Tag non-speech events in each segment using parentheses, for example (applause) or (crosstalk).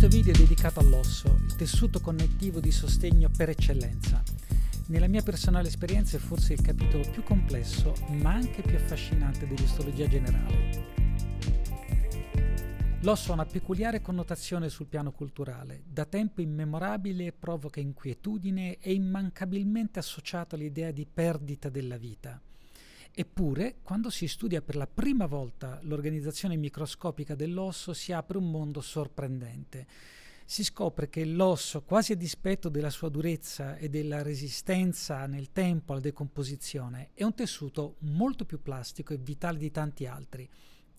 Questo video è dedicato all'osso, il tessuto connettivo di sostegno per eccellenza. Nella mia personale esperienza è forse il capitolo più complesso, ma anche più affascinante dell'istologia generale. L'osso ha una peculiare connotazione sul piano culturale, da tempo immemorabile provoca inquietudine e immancabilmente associato all'idea di perdita della vita. Eppure, quando si studia per la prima volta l'organizzazione microscopica dell'osso, si apre un mondo sorprendente. Si scopre che l'osso, quasi a dispetto della sua durezza e della resistenza nel tempo alla decomposizione, è un tessuto molto più plastico e vitale di tanti altri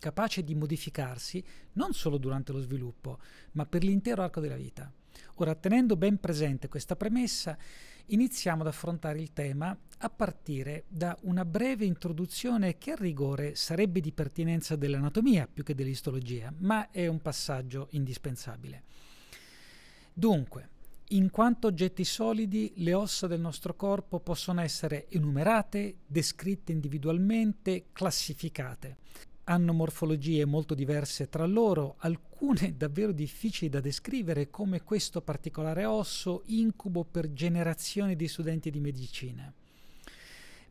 capace di modificarsi non solo durante lo sviluppo, ma per l'intero arco della vita. Ora, tenendo ben presente questa premessa, iniziamo ad affrontare il tema a partire da una breve introduzione che a rigore sarebbe di pertinenza dell'anatomia più che dell'istologia, ma è un passaggio indispensabile. Dunque, in quanto oggetti solidi, le ossa del nostro corpo possono essere enumerate, descritte individualmente, classificate hanno morfologie molto diverse tra loro, alcune (laughs) davvero difficili da descrivere come questo particolare osso incubo per generazioni di studenti di medicina.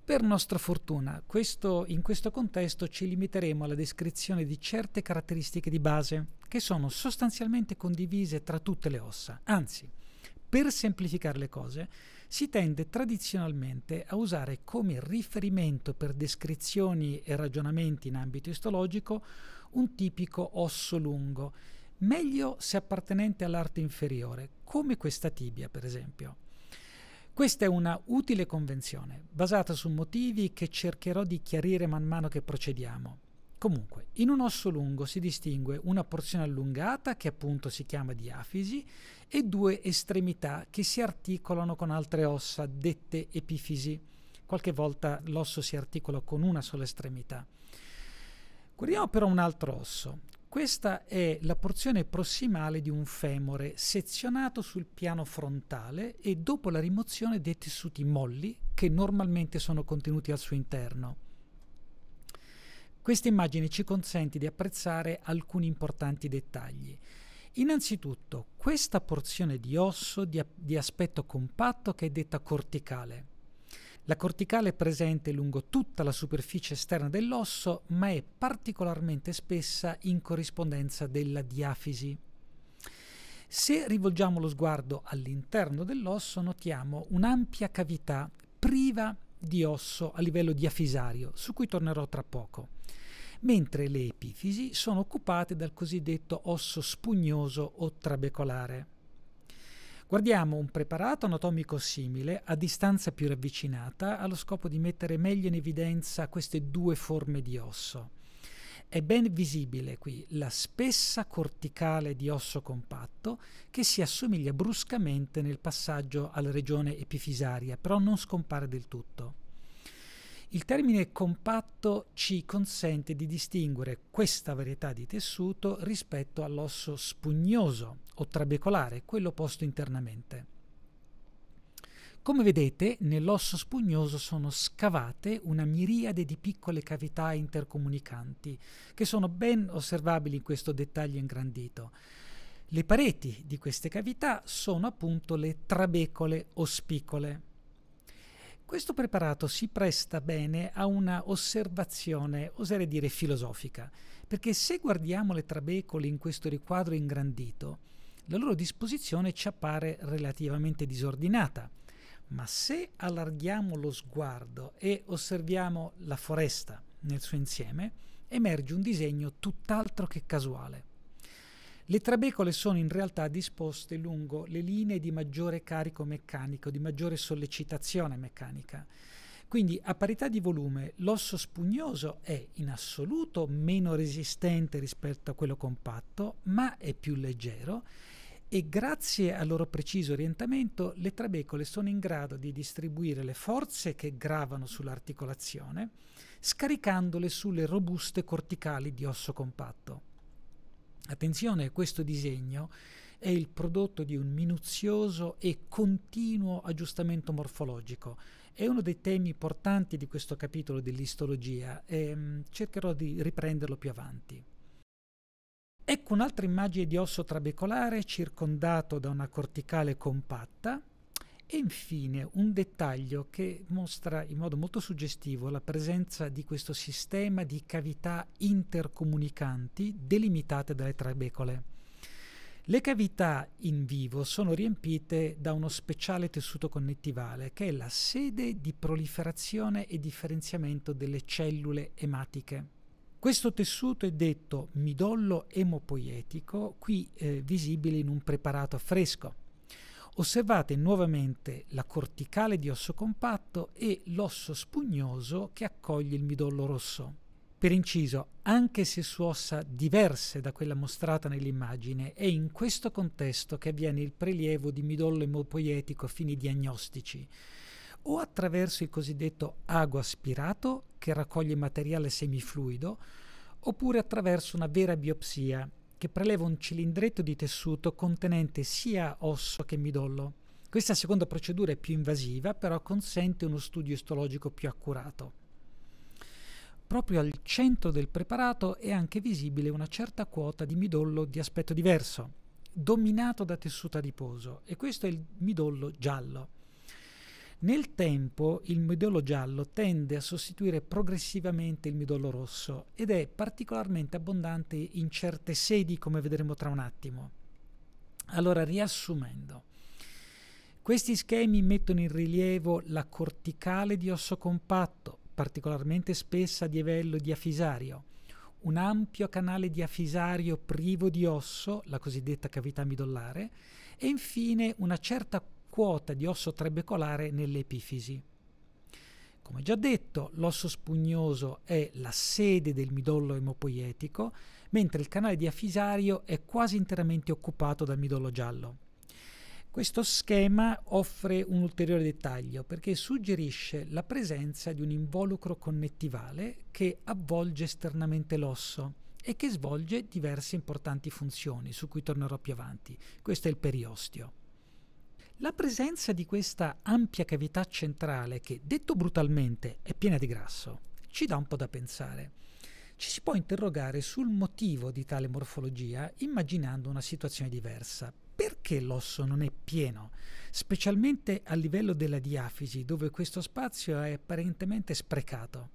Per nostra fortuna, questo, in questo contesto ci limiteremo alla descrizione di certe caratteristiche di base che sono sostanzialmente condivise tra tutte le ossa. Anzi, per semplificare le cose, si tende tradizionalmente a usare come riferimento per descrizioni e ragionamenti in ambito istologico un tipico osso lungo, meglio se appartenente all'arte inferiore, come questa tibia per esempio. Questa è una utile convenzione, basata su motivi che cercherò di chiarire man mano che procediamo. Comunque, in un osso lungo si distingue una porzione allungata, che appunto si chiama diafisi, e due estremità che si articolano con altre ossa, dette epifisi. Qualche volta l'osso si articola con una sola estremità. Guardiamo però un altro osso. Questa è la porzione prossimale di un femore sezionato sul piano frontale e dopo la rimozione dei tessuti molli che normalmente sono contenuti al suo interno. Questa immagine ci consente di apprezzare alcuni importanti dettagli. Innanzitutto, questa porzione di osso di, di aspetto compatto che è detta corticale. La corticale è presente lungo tutta la superficie esterna dell'osso, ma è particolarmente spessa in corrispondenza della diafisi. Se rivolgiamo lo sguardo all'interno dell'osso, notiamo un'ampia cavità priva di osso a livello di afisario, su cui tornerò tra poco, mentre le epifisi sono occupate dal cosiddetto osso spugnoso o trabecolare. Guardiamo un preparato anatomico simile a distanza più ravvicinata allo scopo di mettere meglio in evidenza queste due forme di osso. È ben visibile qui la spessa corticale di osso compatto che si assomiglia bruscamente nel passaggio alla regione epifisaria, però non scompare del tutto. Il termine compatto ci consente di distinguere questa varietà di tessuto rispetto all'osso spugnoso o trabecolare, quello posto internamente. Come vedete, nell'osso spugnoso sono scavate una miriade di piccole cavità intercomunicanti, che sono ben osservabili in questo dettaglio ingrandito. Le pareti di queste cavità sono appunto le trabecole o spicole. Questo preparato si presta bene a una osservazione, oserei dire filosofica, perché se guardiamo le trabecole in questo riquadro ingrandito, la loro disposizione ci appare relativamente disordinata ma se allarghiamo lo sguardo e osserviamo la foresta nel suo insieme, emerge un disegno tutt'altro che casuale. Le trabecole sono in realtà disposte lungo le linee di maggiore carico meccanico, di maggiore sollecitazione meccanica. Quindi a parità di volume l'osso spugnoso è in assoluto meno resistente rispetto a quello compatto, ma è più leggero e grazie al loro preciso orientamento le trabecole sono in grado di distribuire le forze che gravano sull'articolazione scaricandole sulle robuste corticali di osso compatto. Attenzione, questo disegno è il prodotto di un minuzioso e continuo aggiustamento morfologico. È uno dei temi portanti di questo capitolo dell'istologia e mm, cercherò di riprenderlo più avanti. Ecco un'altra immagine di osso trabecolare circondato da una corticale compatta e infine un dettaglio che mostra in modo molto suggestivo la presenza di questo sistema di cavità intercomunicanti delimitate dalle trabecole. Le cavità in vivo sono riempite da uno speciale tessuto connettivale che è la sede di proliferazione e differenziamento delle cellule ematiche. Questo tessuto è detto midollo emopoietico, qui eh, visibile in un preparato a fresco. Osservate nuovamente la corticale di osso compatto e l'osso spugnoso che accoglie il midollo rosso. Per inciso, anche se su ossa diverse da quella mostrata nell'immagine, è in questo contesto che avviene il prelievo di midollo emopoietico a fini diagnostici o attraverso il cosiddetto ago aspirato che raccoglie materiale semifluido, oppure attraverso una vera biopsia che preleva un cilindretto di tessuto contenente sia osso che midollo. Questa seconda procedura è più invasiva, però consente uno studio istologico più accurato. Proprio al centro del preparato è anche visibile una certa quota di midollo di aspetto diverso, dominato da tessuto adiposo, e questo è il midollo giallo. Nel tempo il midollo giallo tende a sostituire progressivamente il midollo rosso ed è particolarmente abbondante in certe sedi, come vedremo tra un attimo. Allora, riassumendo, questi schemi mettono in rilievo la corticale di osso compatto, particolarmente spessa di evello e di afisario, un ampio canale di afisario privo di osso, la cosiddetta cavità midollare, e infine una certa quota di osso trabecolare nell'epifisi. Come già detto, l'osso spugnoso è la sede del midollo emopoietico, mentre il canale di afisario è quasi interamente occupato dal midollo giallo. Questo schema offre un ulteriore dettaglio perché suggerisce la presenza di un involucro connettivale che avvolge esternamente l'osso e che svolge diverse importanti funzioni, su cui tornerò più avanti. Questo è il periostio. La presenza di questa ampia cavità centrale, che detto brutalmente è piena di grasso, ci dà un po' da pensare. Ci si può interrogare sul motivo di tale morfologia immaginando una situazione diversa. Perché l'osso non è pieno, specialmente a livello della diafisi, dove questo spazio è apparentemente sprecato?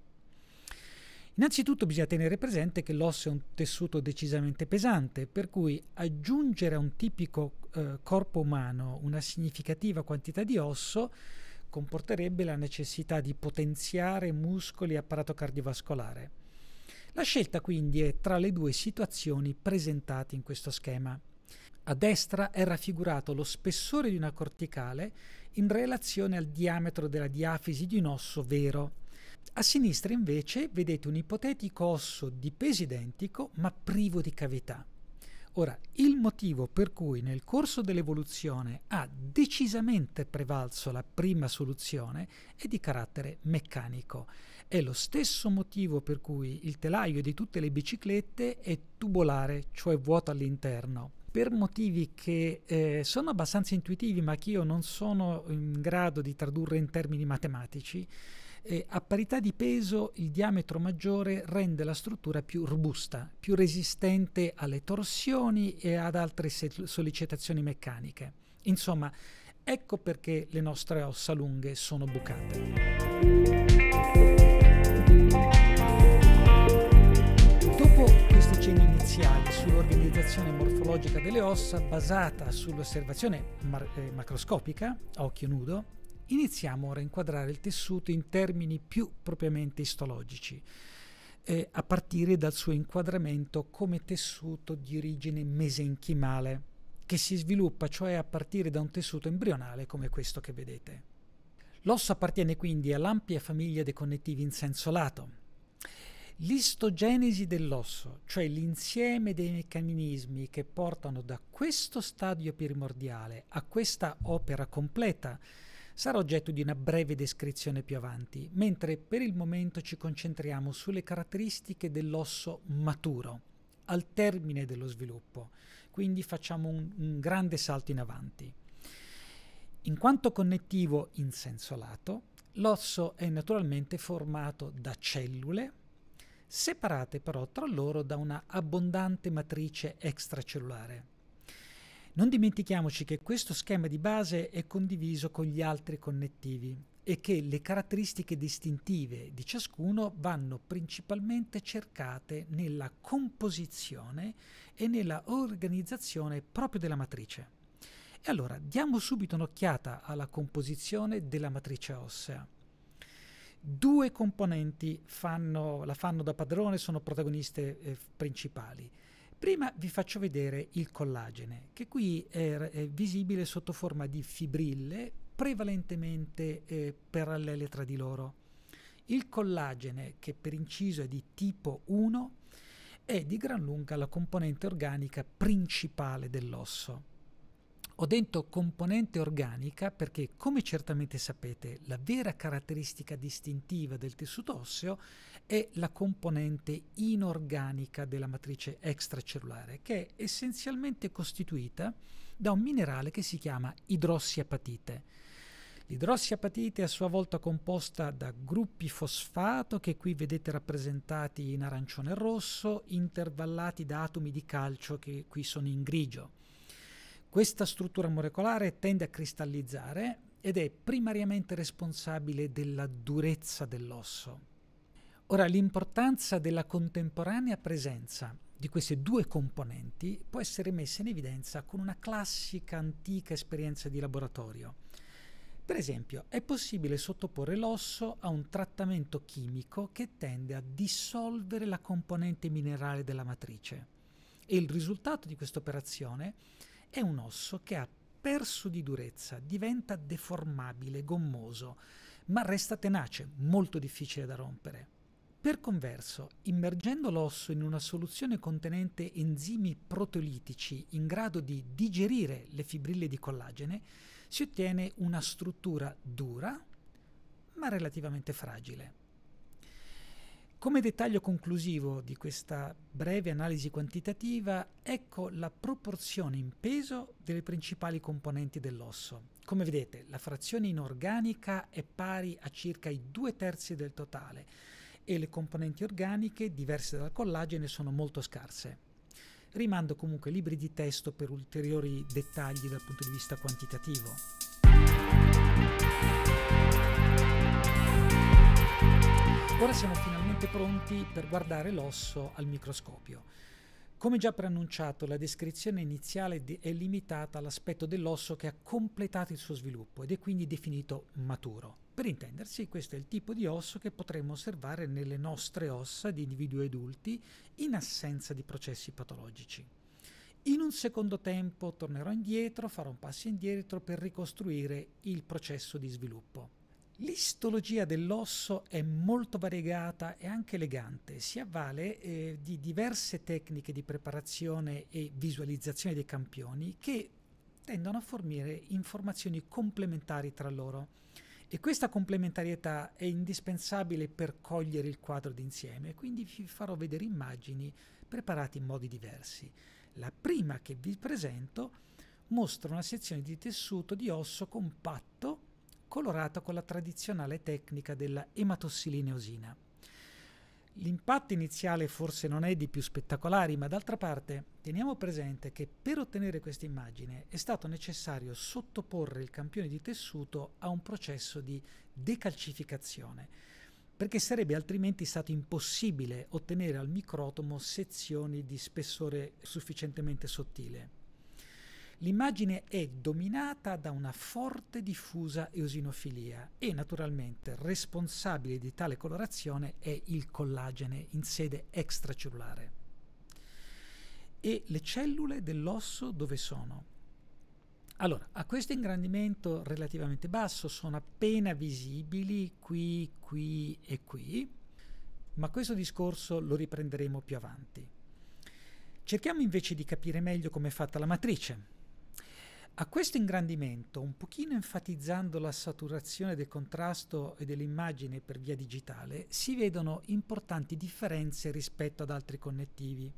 Innanzitutto bisogna tenere presente che l'osso è un tessuto decisamente pesante, per cui aggiungere a un tipico eh, corpo umano una significativa quantità di osso comporterebbe la necessità di potenziare muscoli e apparato cardiovascolare. La scelta quindi è tra le due situazioni presentate in questo schema. A destra è raffigurato lo spessore di una corticale in relazione al diametro della diafisi di un osso vero a sinistra invece vedete un ipotetico osso di peso identico ma privo di cavità. Ora, il motivo per cui nel corso dell'evoluzione ha decisamente prevalso la prima soluzione è di carattere meccanico. È lo stesso motivo per cui il telaio di tutte le biciclette è tubolare, cioè vuoto all'interno. Per motivi che eh, sono abbastanza intuitivi ma che io non sono in grado di tradurre in termini matematici, eh, a parità di peso il diametro maggiore rende la struttura più robusta, più resistente alle torsioni e ad altre sollecitazioni meccaniche. Insomma, ecco perché le nostre ossa lunghe sono bucate. Dopo questi cenni iniziali sull'organizzazione morfologica delle ossa basata sull'osservazione eh, macroscopica, a occhio nudo, Iniziamo ora a inquadrare il tessuto in termini più propriamente istologici, eh, a partire dal suo inquadramento come tessuto di origine mesenchimale, che si sviluppa cioè a partire da un tessuto embrionale come questo che vedete. L'osso appartiene quindi all'ampia famiglia dei connettivi in senso lato. L'istogenesi dell'osso, cioè l'insieme dei meccanismi che portano da questo stadio primordiale a questa opera completa, sarà oggetto di una breve descrizione più avanti, mentre per il momento ci concentriamo sulle caratteristiche dell'osso maturo al termine dello sviluppo, quindi facciamo un, un grande salto in avanti. In quanto connettivo in senso lato, l'osso è naturalmente formato da cellule, separate però tra loro da una abbondante matrice extracellulare. Non dimentichiamoci che questo schema di base è condiviso con gli altri connettivi e che le caratteristiche distintive di ciascuno vanno principalmente cercate nella composizione e nella organizzazione proprio della matrice. E allora diamo subito un'occhiata alla composizione della matrice ossea. Due componenti fanno, la fanno da padrone, sono protagoniste eh, principali. Prima vi faccio vedere il collagene, che qui è, è visibile sotto forma di fibrille prevalentemente eh, parallele tra di loro. Il collagene, che per inciso è di tipo 1, è di gran lunga la componente organica principale dell'osso. Ho detto componente organica perché, come certamente sapete, la vera caratteristica distintiva del tessuto osseo è la componente inorganica della matrice extracellulare, che è essenzialmente costituita da un minerale che si chiama idrossiapatite. L'idrossiapatite è a sua volta composta da gruppi fosfato che qui vedete rappresentati in arancione e rosso, intervallati da atomi di calcio che qui sono in grigio. Questa struttura molecolare tende a cristallizzare ed è primariamente responsabile della durezza dell'osso. Ora, l'importanza della contemporanea presenza di queste due componenti può essere messa in evidenza con una classica antica esperienza di laboratorio. Per esempio, è possibile sottoporre l'osso a un trattamento chimico che tende a dissolvere la componente minerale della matrice. E il risultato di questa operazione è è un osso che ha perso di durezza, diventa deformabile, gommoso, ma resta tenace, molto difficile da rompere. Per converso, immergendo l'osso in una soluzione contenente enzimi proteolitici in grado di digerire le fibrille di collagene, si ottiene una struttura dura ma relativamente fragile. Come dettaglio conclusivo di questa breve analisi quantitativa, ecco la proporzione in peso delle principali componenti dell'osso. Come vedete, la frazione inorganica è pari a circa i due terzi del totale e le componenti organiche, diverse dal collagene, sono molto scarse. Rimando comunque libri di testo per ulteriori dettagli dal punto di vista quantitativo. Ora siamo finalmente pronti per guardare l'osso al microscopio. Come già preannunciato, la descrizione iniziale è limitata all'aspetto dell'osso che ha completato il suo sviluppo ed è quindi definito maturo. Per intendersi, questo è il tipo di osso che potremmo osservare nelle nostre ossa di individui adulti in assenza di processi patologici. In un secondo tempo tornerò indietro, farò un passo indietro per ricostruire il processo di sviluppo. L'istologia dell'osso è molto variegata e anche elegante, si avvale eh, di diverse tecniche di preparazione e visualizzazione dei campioni che tendono a fornire informazioni complementari tra loro e questa complementarietà è indispensabile per cogliere il quadro d'insieme, quindi vi farò vedere immagini preparate in modi diversi. La prima che vi presento mostra una sezione di tessuto di osso compatto colorata con la tradizionale tecnica della ematossilineosina. L'impatto iniziale forse non è di più spettacolari, ma d'altra parte teniamo presente che per ottenere questa immagine è stato necessario sottoporre il campione di tessuto a un processo di decalcificazione, perché sarebbe altrimenti stato impossibile ottenere al microtomo sezioni di spessore sufficientemente sottile. L'immagine è dominata da una forte diffusa eosinofilia e naturalmente responsabile di tale colorazione è il collagene in sede extracellulare. E le cellule dell'osso dove sono? Allora, a questo ingrandimento relativamente basso sono appena visibili qui, qui e qui, ma questo discorso lo riprenderemo più avanti. Cerchiamo invece di capire meglio come è fatta la matrice. A questo ingrandimento, un pochino enfatizzando la saturazione del contrasto e dell'immagine per via digitale, si vedono importanti differenze rispetto ad altri connettivi.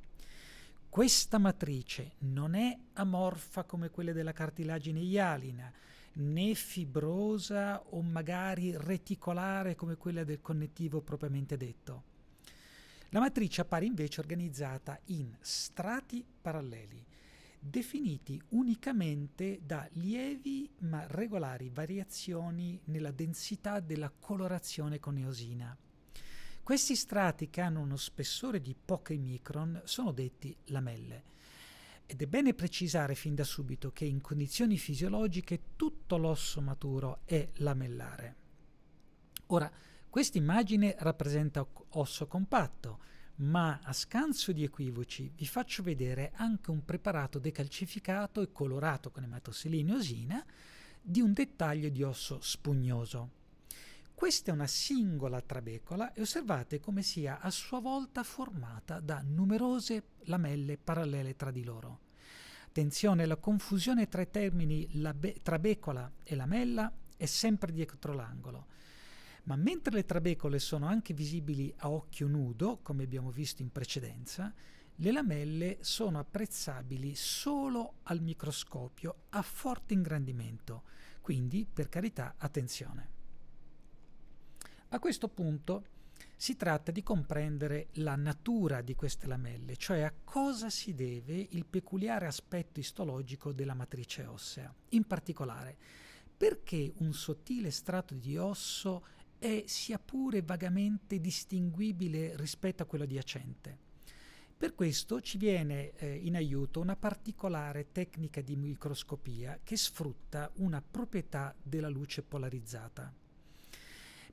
Questa matrice non è amorfa come quelle della cartilagine ialina, né fibrosa o magari reticolare come quella del connettivo propriamente detto. La matrice appare invece organizzata in strati paralleli, definiti unicamente da lievi ma regolari variazioni nella densità della colorazione con eosina. Questi strati che hanno uno spessore di poche micron sono detti lamelle. Ed è bene precisare fin da subito che in condizioni fisiologiche tutto l'osso maturo è lamellare. Ora, questa immagine rappresenta osso compatto, ma a scanso di equivoci vi faccio vedere anche un preparato decalcificato e colorato con ematosilina e osina di un dettaglio di osso spugnoso. Questa è una singola trabecola e osservate come sia a sua volta formata da numerose lamelle parallele tra di loro. Attenzione, la confusione tra i termini trabecola e lamella è sempre dietro l'angolo ma mentre le trabecole sono anche visibili a occhio nudo, come abbiamo visto in precedenza, le lamelle sono apprezzabili solo al microscopio a forte ingrandimento, quindi per carità attenzione. A questo punto si tratta di comprendere la natura di queste lamelle, cioè a cosa si deve il peculiare aspetto istologico della matrice ossea. In particolare, perché un sottile strato di osso è sia pure vagamente distinguibile rispetto a quello adiacente. Per questo ci viene eh, in aiuto una particolare tecnica di microscopia che sfrutta una proprietà della luce polarizzata.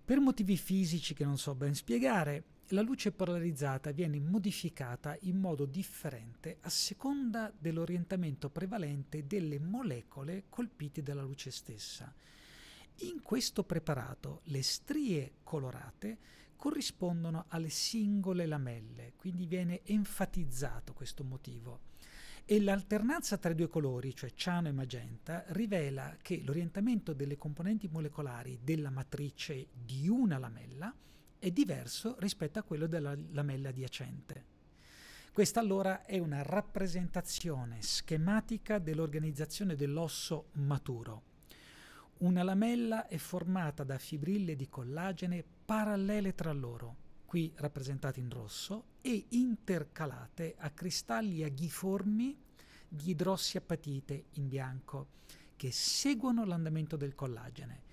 Per motivi fisici che non so ben spiegare, la luce polarizzata viene modificata in modo differente a seconda dell'orientamento prevalente delle molecole colpite dalla luce stessa in questo preparato le strie colorate corrispondono alle singole lamelle, quindi viene enfatizzato questo motivo. E l'alternanza tra i due colori, cioè ciano e magenta, rivela che l'orientamento delle componenti molecolari della matrice di una lamella è diverso rispetto a quello della lamella adiacente. Questa allora è una rappresentazione schematica dell'organizzazione dell'osso maturo una lamella è formata da fibrille di collagene parallele tra loro, qui rappresentate in rosso, e intercalate a cristalli aghiformi di idrossiapatite in bianco, che seguono l'andamento del collagene.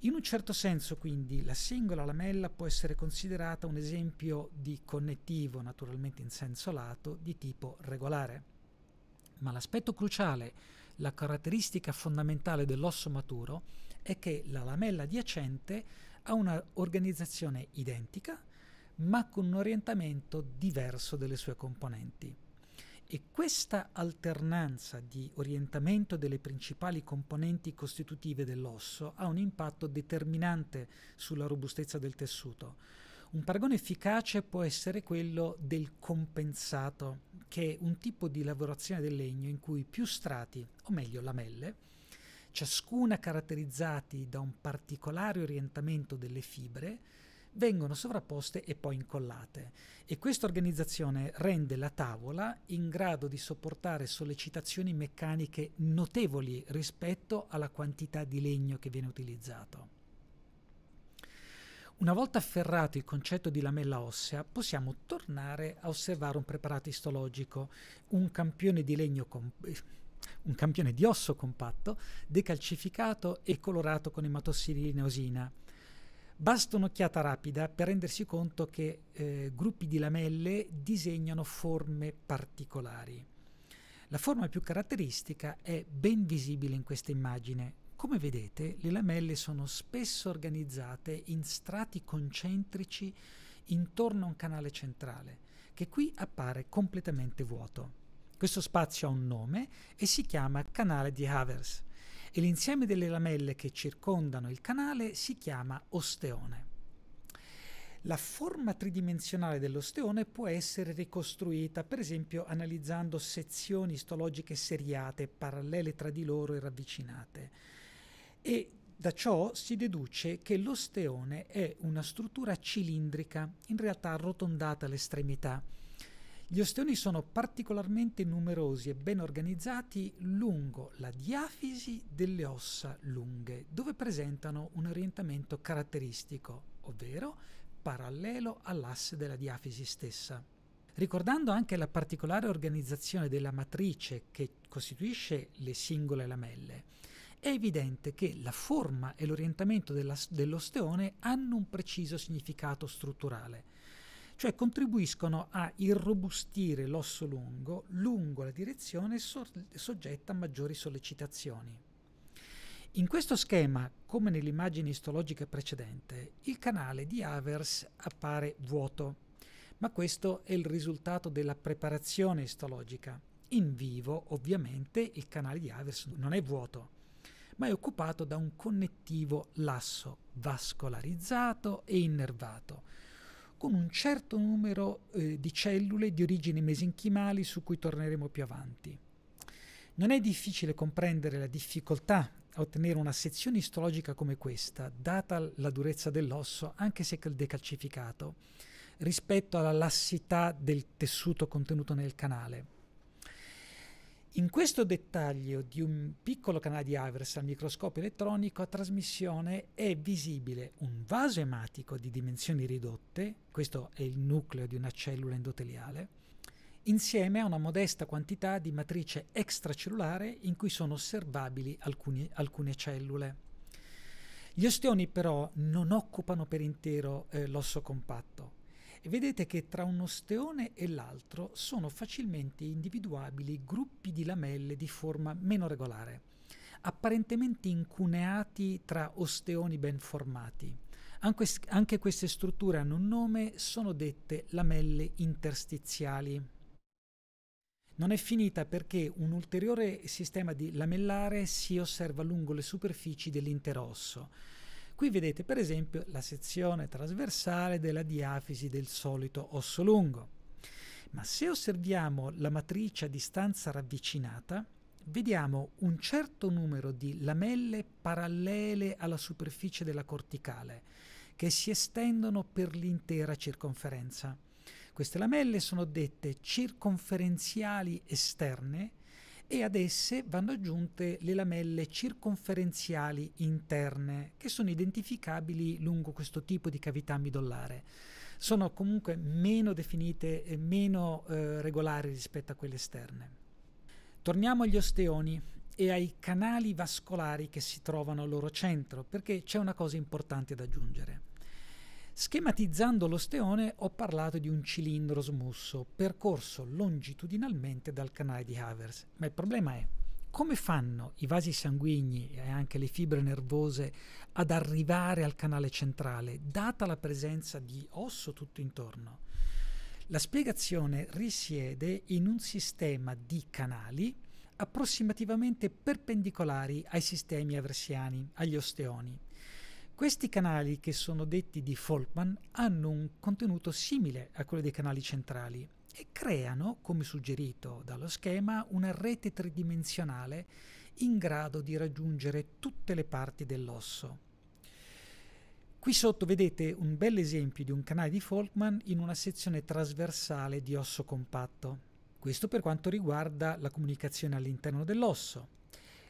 In un certo senso, quindi, la singola lamella può essere considerata un esempio di connettivo, naturalmente in senso lato, di tipo regolare. Ma l'aspetto cruciale la caratteristica fondamentale dell'osso maturo è che la lamella adiacente ha un'organizzazione identica, ma con un orientamento diverso delle sue componenti. E questa alternanza di orientamento delle principali componenti costitutive dell'osso ha un impatto determinante sulla robustezza del tessuto un paragone efficace può essere quello del compensato, che è un tipo di lavorazione del legno in cui più strati, o meglio lamelle, ciascuna caratterizzati da un particolare orientamento delle fibre, vengono sovrapposte e poi incollate e questa organizzazione rende la tavola in grado di sopportare sollecitazioni meccaniche notevoli rispetto alla quantità di legno che viene utilizzato. Una volta afferrato il concetto di lamella ossea, possiamo tornare a osservare un preparato istologico, un campione di legno comp- un campione di osso compatto, decalcificato e colorato con ematossilinosina. Basta un'occhiata rapida per rendersi conto che eh, gruppi di lamelle disegnano forme particolari. La forma più caratteristica è ben visibile in questa immagine, come vedete, le lamelle sono spesso organizzate in strati concentrici intorno a un canale centrale, che qui appare completamente vuoto. Questo spazio ha un nome e si chiama canale di Havers e l'insieme delle lamelle che circondano il canale si chiama osteone. La forma tridimensionale dell'osteone può essere ricostruita, per esempio analizzando sezioni istologiche seriate, parallele tra di loro e ravvicinate e da ciò si deduce che l'osteone è una struttura cilindrica, in realtà arrotondata all'estremità. Gli osteoni sono particolarmente numerosi e ben organizzati lungo la diafisi delle ossa lunghe, dove presentano un orientamento caratteristico, ovvero parallelo all'asse della diafisi stessa. Ricordando anche la particolare organizzazione della matrice che costituisce le singole lamelle, è evidente che la forma e l'orientamento della, dell'osteone hanno un preciso significato strutturale, cioè contribuiscono a irrobustire l'osso lungo lungo la direzione so- soggetta a maggiori sollecitazioni. In questo schema, come nell'immagine istologica precedente, il canale di Avers appare vuoto, ma questo è il risultato della preparazione istologica. In vivo, ovviamente, il canale di Avers non è vuoto, ma è occupato da un connettivo lasso vascolarizzato e innervato, con un certo numero eh, di cellule di origini mesenchimali su cui torneremo più avanti. Non è difficile comprendere la difficoltà a ottenere una sezione istologica come questa, data la durezza dell'osso, anche se decalcificato, rispetto alla lassità del tessuto contenuto nel canale. In questo dettaglio di un piccolo canale di Ivers al microscopio elettronico a trasmissione è visibile un vaso ematico di dimensioni ridotte, questo è il nucleo di una cellula endoteliale, insieme a una modesta quantità di matrice extracellulare in cui sono osservabili alcuni, alcune cellule. Gli osteoni però non occupano per intero eh, l'osso compatto, e vedete che tra un osteone e l'altro sono facilmente individuabili gruppi di lamelle di forma meno regolare, apparentemente incuneati tra osteoni ben formati. Anche, anche queste strutture hanno un nome, sono dette lamelle interstiziali. Non è finita perché un ulteriore sistema di lamellare si osserva lungo le superfici dell'intero osso Qui vedete per esempio la sezione trasversale della diafisi del solito osso lungo. Ma se osserviamo la matrice a distanza ravvicinata, vediamo un certo numero di lamelle parallele alla superficie della corticale, che si estendono per l'intera circonferenza. Queste lamelle sono dette circonferenziali esterne e ad esse vanno aggiunte le lamelle circonferenziali interne che sono identificabili lungo questo tipo di cavità midollare. Sono comunque meno definite e meno eh, regolari rispetto a quelle esterne. Torniamo agli osteoni e ai canali vascolari che si trovano al loro centro, perché c'è una cosa importante da aggiungere. Schematizzando l'osteone ho parlato di un cilindro smusso percorso longitudinalmente dal canale di Havers, ma il problema è come fanno i vasi sanguigni e anche le fibre nervose ad arrivare al canale centrale, data la presenza di osso tutto intorno? La spiegazione risiede in un sistema di canali approssimativamente perpendicolari ai sistemi aversiani, agli osteoni, questi canali, che sono detti di Folkman, hanno un contenuto simile a quello dei canali centrali e creano, come suggerito dallo schema, una rete tridimensionale in grado di raggiungere tutte le parti dell'osso. Qui sotto vedete un bel esempio di un canale di Folkman in una sezione trasversale di osso compatto. Questo per quanto riguarda la comunicazione all'interno dell'osso.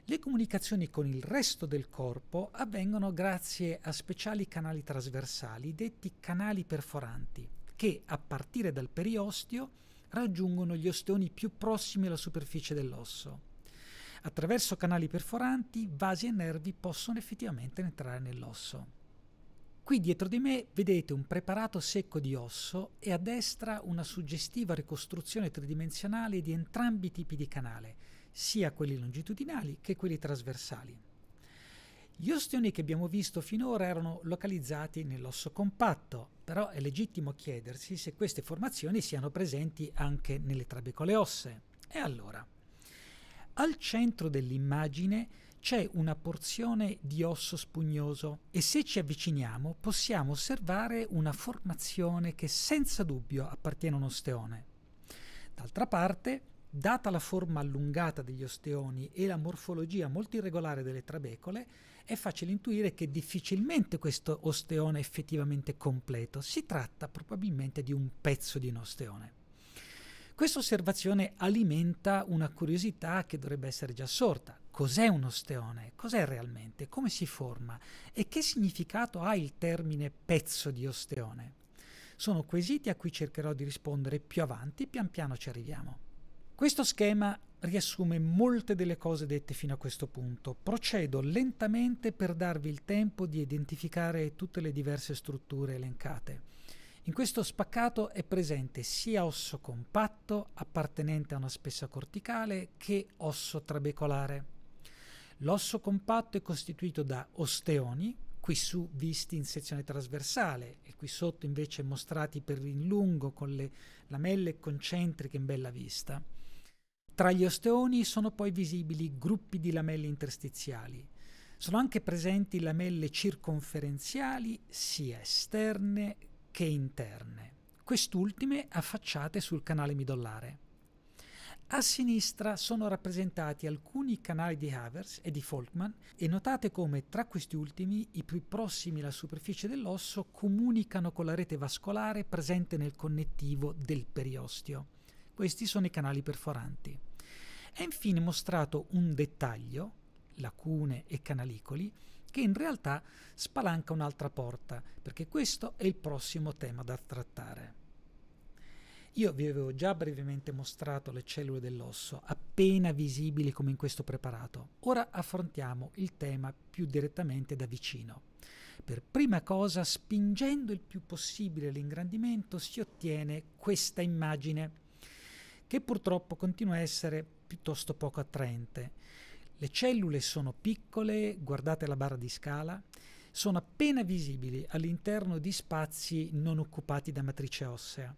Le comunicazioni con il resto del corpo avvengono grazie a speciali canali trasversali, detti canali perforanti, che a partire dal periostio raggiungono gli osteoni più prossimi alla superficie dell'osso. Attraverso canali perforanti, vasi e nervi possono effettivamente entrare nell'osso. Qui dietro di me vedete un preparato secco di osso e a destra una suggestiva ricostruzione tridimensionale di entrambi i tipi di canale, sia quelli longitudinali che quelli trasversali. Gli ostioni che abbiamo visto finora erano localizzati nell'osso compatto, però è legittimo chiedersi se queste formazioni siano presenti anche nelle trabecole osse. E allora? Al centro dell'immagine c'è una porzione di osso spugnoso e se ci avviciniamo possiamo osservare una formazione che senza dubbio appartiene a un osteone. D'altra parte, Data la forma allungata degli osteoni e la morfologia molto irregolare delle trabecole, è facile intuire che difficilmente questo osteone è effettivamente completo, si tratta probabilmente di un pezzo di un osteone. Questa osservazione alimenta una curiosità che dovrebbe essere già sorta. Cos'è un osteone? Cos'è realmente? Come si forma? E che significato ha il termine pezzo di osteone? Sono quesiti a cui cercherò di rispondere più avanti, pian piano ci arriviamo. Questo schema riassume molte delle cose dette fino a questo punto. Procedo lentamente per darvi il tempo di identificare tutte le diverse strutture elencate. In questo spaccato è presente sia osso compatto appartenente a una spessa corticale che osso trabecolare. L'osso compatto è costituito da osteoni, qui su visti in sezione trasversale e qui sotto invece mostrati per in lungo con le lamelle concentriche in bella vista tra gli osteoni sono poi visibili gruppi di lamelle interstiziali. Sono anche presenti lamelle circonferenziali sia esterne che interne, quest'ultime affacciate sul canale midollare. A sinistra sono rappresentati alcuni canali di Havers e di Folkman e notate come tra questi ultimi i più prossimi alla superficie dell'osso comunicano con la rete vascolare presente nel connettivo del periostio. Questi sono i canali perforanti. È infine mostrato un dettaglio, lacune e canalicoli, che in realtà spalanca un'altra porta, perché questo è il prossimo tema da trattare. Io vi avevo già brevemente mostrato le cellule dell'osso, appena visibili come in questo preparato. Ora affrontiamo il tema più direttamente da vicino. Per prima cosa, spingendo il più possibile l'ingrandimento, si ottiene questa immagine, che purtroppo continua a essere piuttosto poco attraente. Le cellule sono piccole, guardate la barra di scala, sono appena visibili all'interno di spazi non occupati da matrice ossea.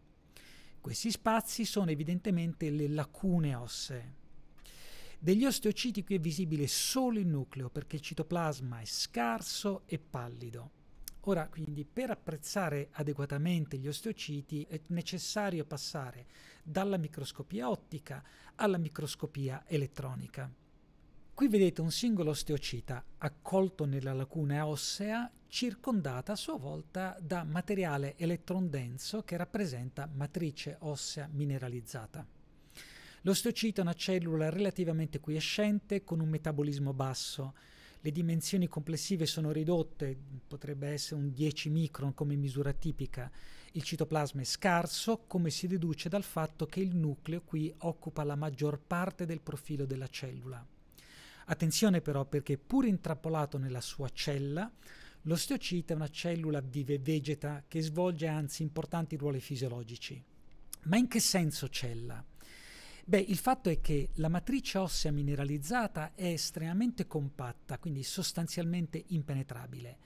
Questi spazi sono evidentemente le lacune ossee. Degli osteociti qui è visibile solo il nucleo perché il citoplasma è scarso e pallido. Ora, quindi, per apprezzare adeguatamente gli osteociti è necessario passare dalla microscopia ottica alla microscopia elettronica. Qui vedete un singolo osteocita accolto nella lacuna ossea, circondata a sua volta da materiale elettrondenso che rappresenta matrice ossea mineralizzata. L'osteocita è una cellula relativamente quiescente con un metabolismo basso, le dimensioni complessive sono ridotte, potrebbe essere un 10 micron come misura tipica, il citoplasma è scarso, come si deduce dal fatto che il nucleo qui occupa la maggior parte del profilo della cellula. Attenzione però perché pur intrappolato nella sua cella, l'osteocita è una cellula vive vegeta che svolge anzi importanti ruoli fisiologici. Ma in che senso cella? Beh, il fatto è che la matrice ossea mineralizzata è estremamente compatta, quindi sostanzialmente impenetrabile.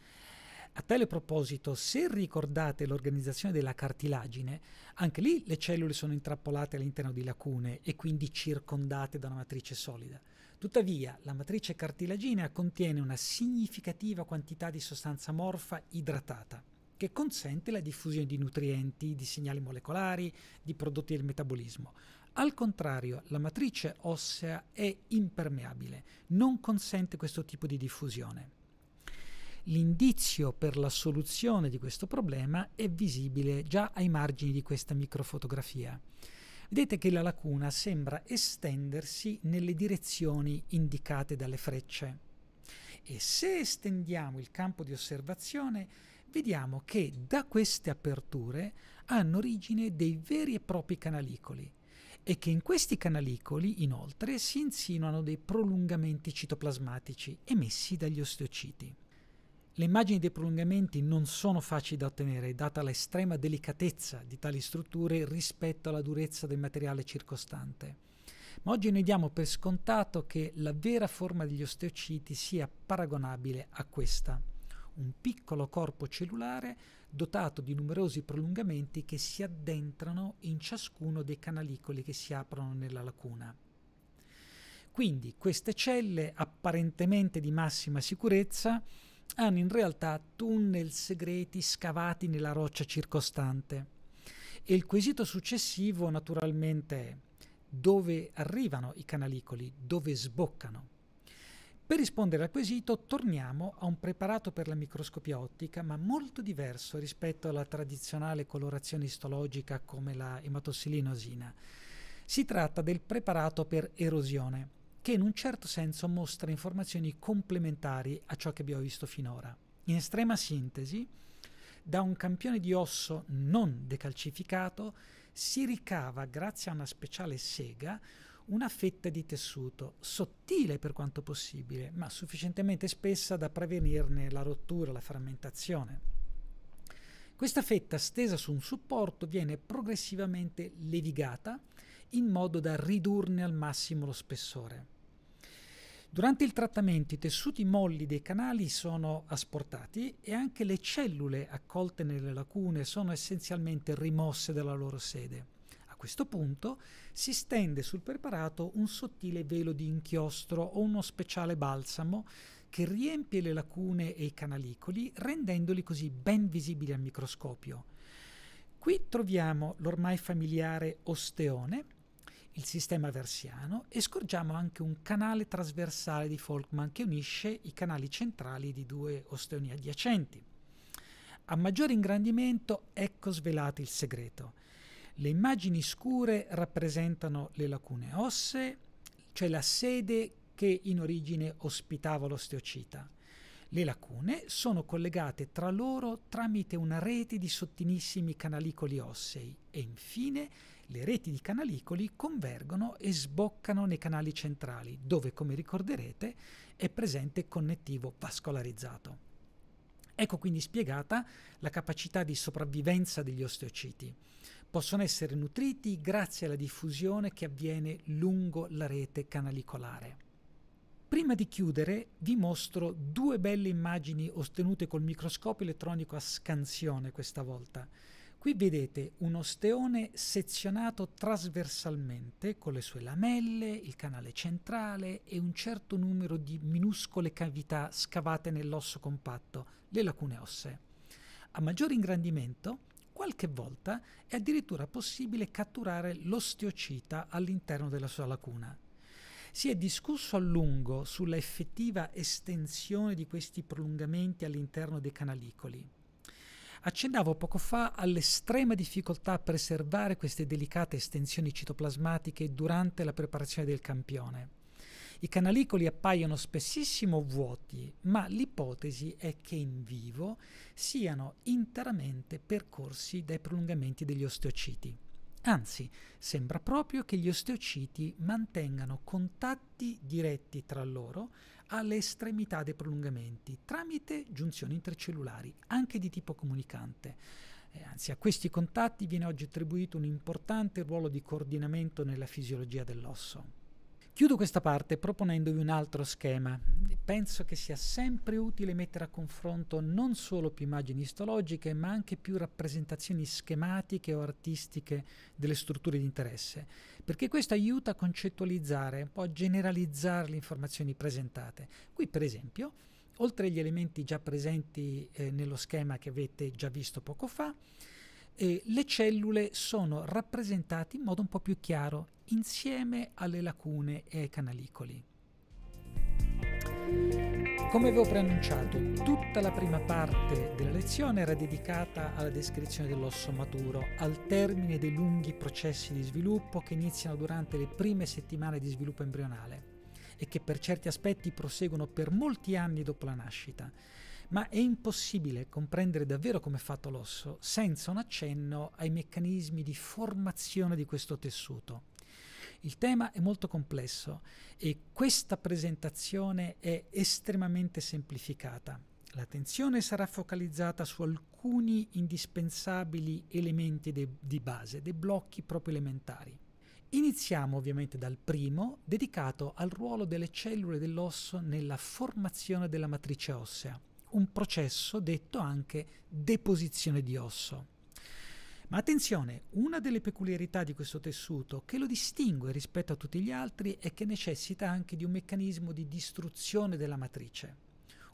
A tale proposito, se ricordate l'organizzazione della cartilagine, anche lì le cellule sono intrappolate all'interno di lacune e quindi circondate da una matrice solida. Tuttavia, la matrice cartilaginea contiene una significativa quantità di sostanza morfa idratata che consente la diffusione di nutrienti, di segnali molecolari, di prodotti del metabolismo. Al contrario, la matrice ossea è impermeabile, non consente questo tipo di diffusione. L'indizio per la soluzione di questo problema è visibile già ai margini di questa microfotografia. Vedete che la lacuna sembra estendersi nelle direzioni indicate dalle frecce. E se estendiamo il campo di osservazione, vediamo che da queste aperture hanno origine dei veri e propri canalicoli, e che in questi canalicoli, inoltre, si insinuano dei prolungamenti citoplasmatici emessi dagli osteociti. Le immagini dei prolungamenti non sono facili da ottenere, data l'estrema delicatezza di tali strutture rispetto alla durezza del materiale circostante. Ma oggi noi diamo per scontato che la vera forma degli osteociti sia paragonabile a questa, un piccolo corpo cellulare dotato di numerosi prolungamenti che si addentrano in ciascuno dei canalicoli che si aprono nella lacuna. Quindi queste celle apparentemente di massima sicurezza hanno in realtà tunnel segreti scavati nella roccia circostante. E il quesito successivo naturalmente è dove arrivano i canalicoli, dove sboccano. Per rispondere al quesito torniamo a un preparato per la microscopia ottica ma molto diverso rispetto alla tradizionale colorazione istologica come la ematossilinosina. Si tratta del preparato per erosione, che in un certo senso mostra informazioni complementari a ciò che abbiamo visto finora. In estrema sintesi, da un campione di osso non decalcificato si ricava, grazie a una speciale sega, una fetta di tessuto sottile per quanto possibile, ma sufficientemente spessa da prevenirne la rottura, la frammentazione. Questa fetta stesa su un supporto viene progressivamente levigata in modo da ridurne al massimo lo spessore. Durante il trattamento i tessuti molli dei canali sono asportati e anche le cellule accolte nelle lacune sono essenzialmente rimosse dalla loro sede questo punto si stende sul preparato un sottile velo di inchiostro o uno speciale balsamo che riempie le lacune e i canalicoli rendendoli così ben visibili al microscopio. Qui troviamo l'ormai familiare osteone, il sistema versiano e scorgiamo anche un canale trasversale di Folkman che unisce i canali centrali di due osteoni adiacenti. A maggior ingrandimento ecco svelato il segreto. Le immagini scure rappresentano le lacune ossee, cioè la sede che in origine ospitava l'osteocita. Le lacune sono collegate tra loro tramite una rete di sottilissimi canalicoli ossei e infine le reti di canalicoli convergono e sboccano nei canali centrali, dove, come ricorderete, è presente connettivo vascolarizzato. Ecco quindi spiegata la capacità di sopravvivenza degli osteociti possono essere nutriti grazie alla diffusione che avviene lungo la rete canalicolare. Prima di chiudere vi mostro due belle immagini ottenute col microscopio elettronico a scansione questa volta. Qui vedete un osteone sezionato trasversalmente con le sue lamelle, il canale centrale e un certo numero di minuscole cavità scavate nell'osso compatto, le lacune ossee. A maggior ingrandimento Qualche volta è addirittura possibile catturare l'osteocita all'interno della sua lacuna. Si è discusso a lungo sulla effettiva estensione di questi prolungamenti all'interno dei canalicoli. Accennavo poco fa all'estrema difficoltà a preservare queste delicate estensioni citoplasmatiche durante la preparazione del campione. I canalicoli appaiono spessissimo vuoti, ma l'ipotesi è che in vivo siano interamente percorsi dai prolungamenti degli osteociti. Anzi, sembra proprio che gli osteociti mantengano contatti diretti tra loro alle estremità dei prolungamenti tramite giunzioni intercellulari, anche di tipo comunicante. Eh, anzi, a questi contatti viene oggi attribuito un importante ruolo di coordinamento nella fisiologia dell'osso. Chiudo questa parte proponendovi un altro schema. Penso che sia sempre utile mettere a confronto non solo più immagini istologiche, ma anche più rappresentazioni schematiche o artistiche delle strutture di interesse, perché questo aiuta a concettualizzare, un po' a generalizzare le informazioni presentate. Qui, per esempio, oltre agli elementi già presenti eh, nello schema che avete già visto poco fa, eh, le cellule sono rappresentate in modo un po' più chiaro insieme alle lacune e ai canalicoli. Come avevo preannunciato, tutta la prima parte della lezione era dedicata alla descrizione dell'osso maturo, al termine dei lunghi processi di sviluppo che iniziano durante le prime settimane di sviluppo embrionale e che per certi aspetti proseguono per molti anni dopo la nascita. Ma è impossibile comprendere davvero come è fatto l'osso senza un accenno ai meccanismi di formazione di questo tessuto. Il tema è molto complesso e questa presentazione è estremamente semplificata. L'attenzione sarà focalizzata su alcuni indispensabili elementi de- di base, dei blocchi proprio elementari. Iniziamo ovviamente dal primo, dedicato al ruolo delle cellule dell'osso nella formazione della matrice ossea, un processo detto anche deposizione di osso. Ma attenzione, una delle peculiarità di questo tessuto che lo distingue rispetto a tutti gli altri è che necessita anche di un meccanismo di distruzione della matrice,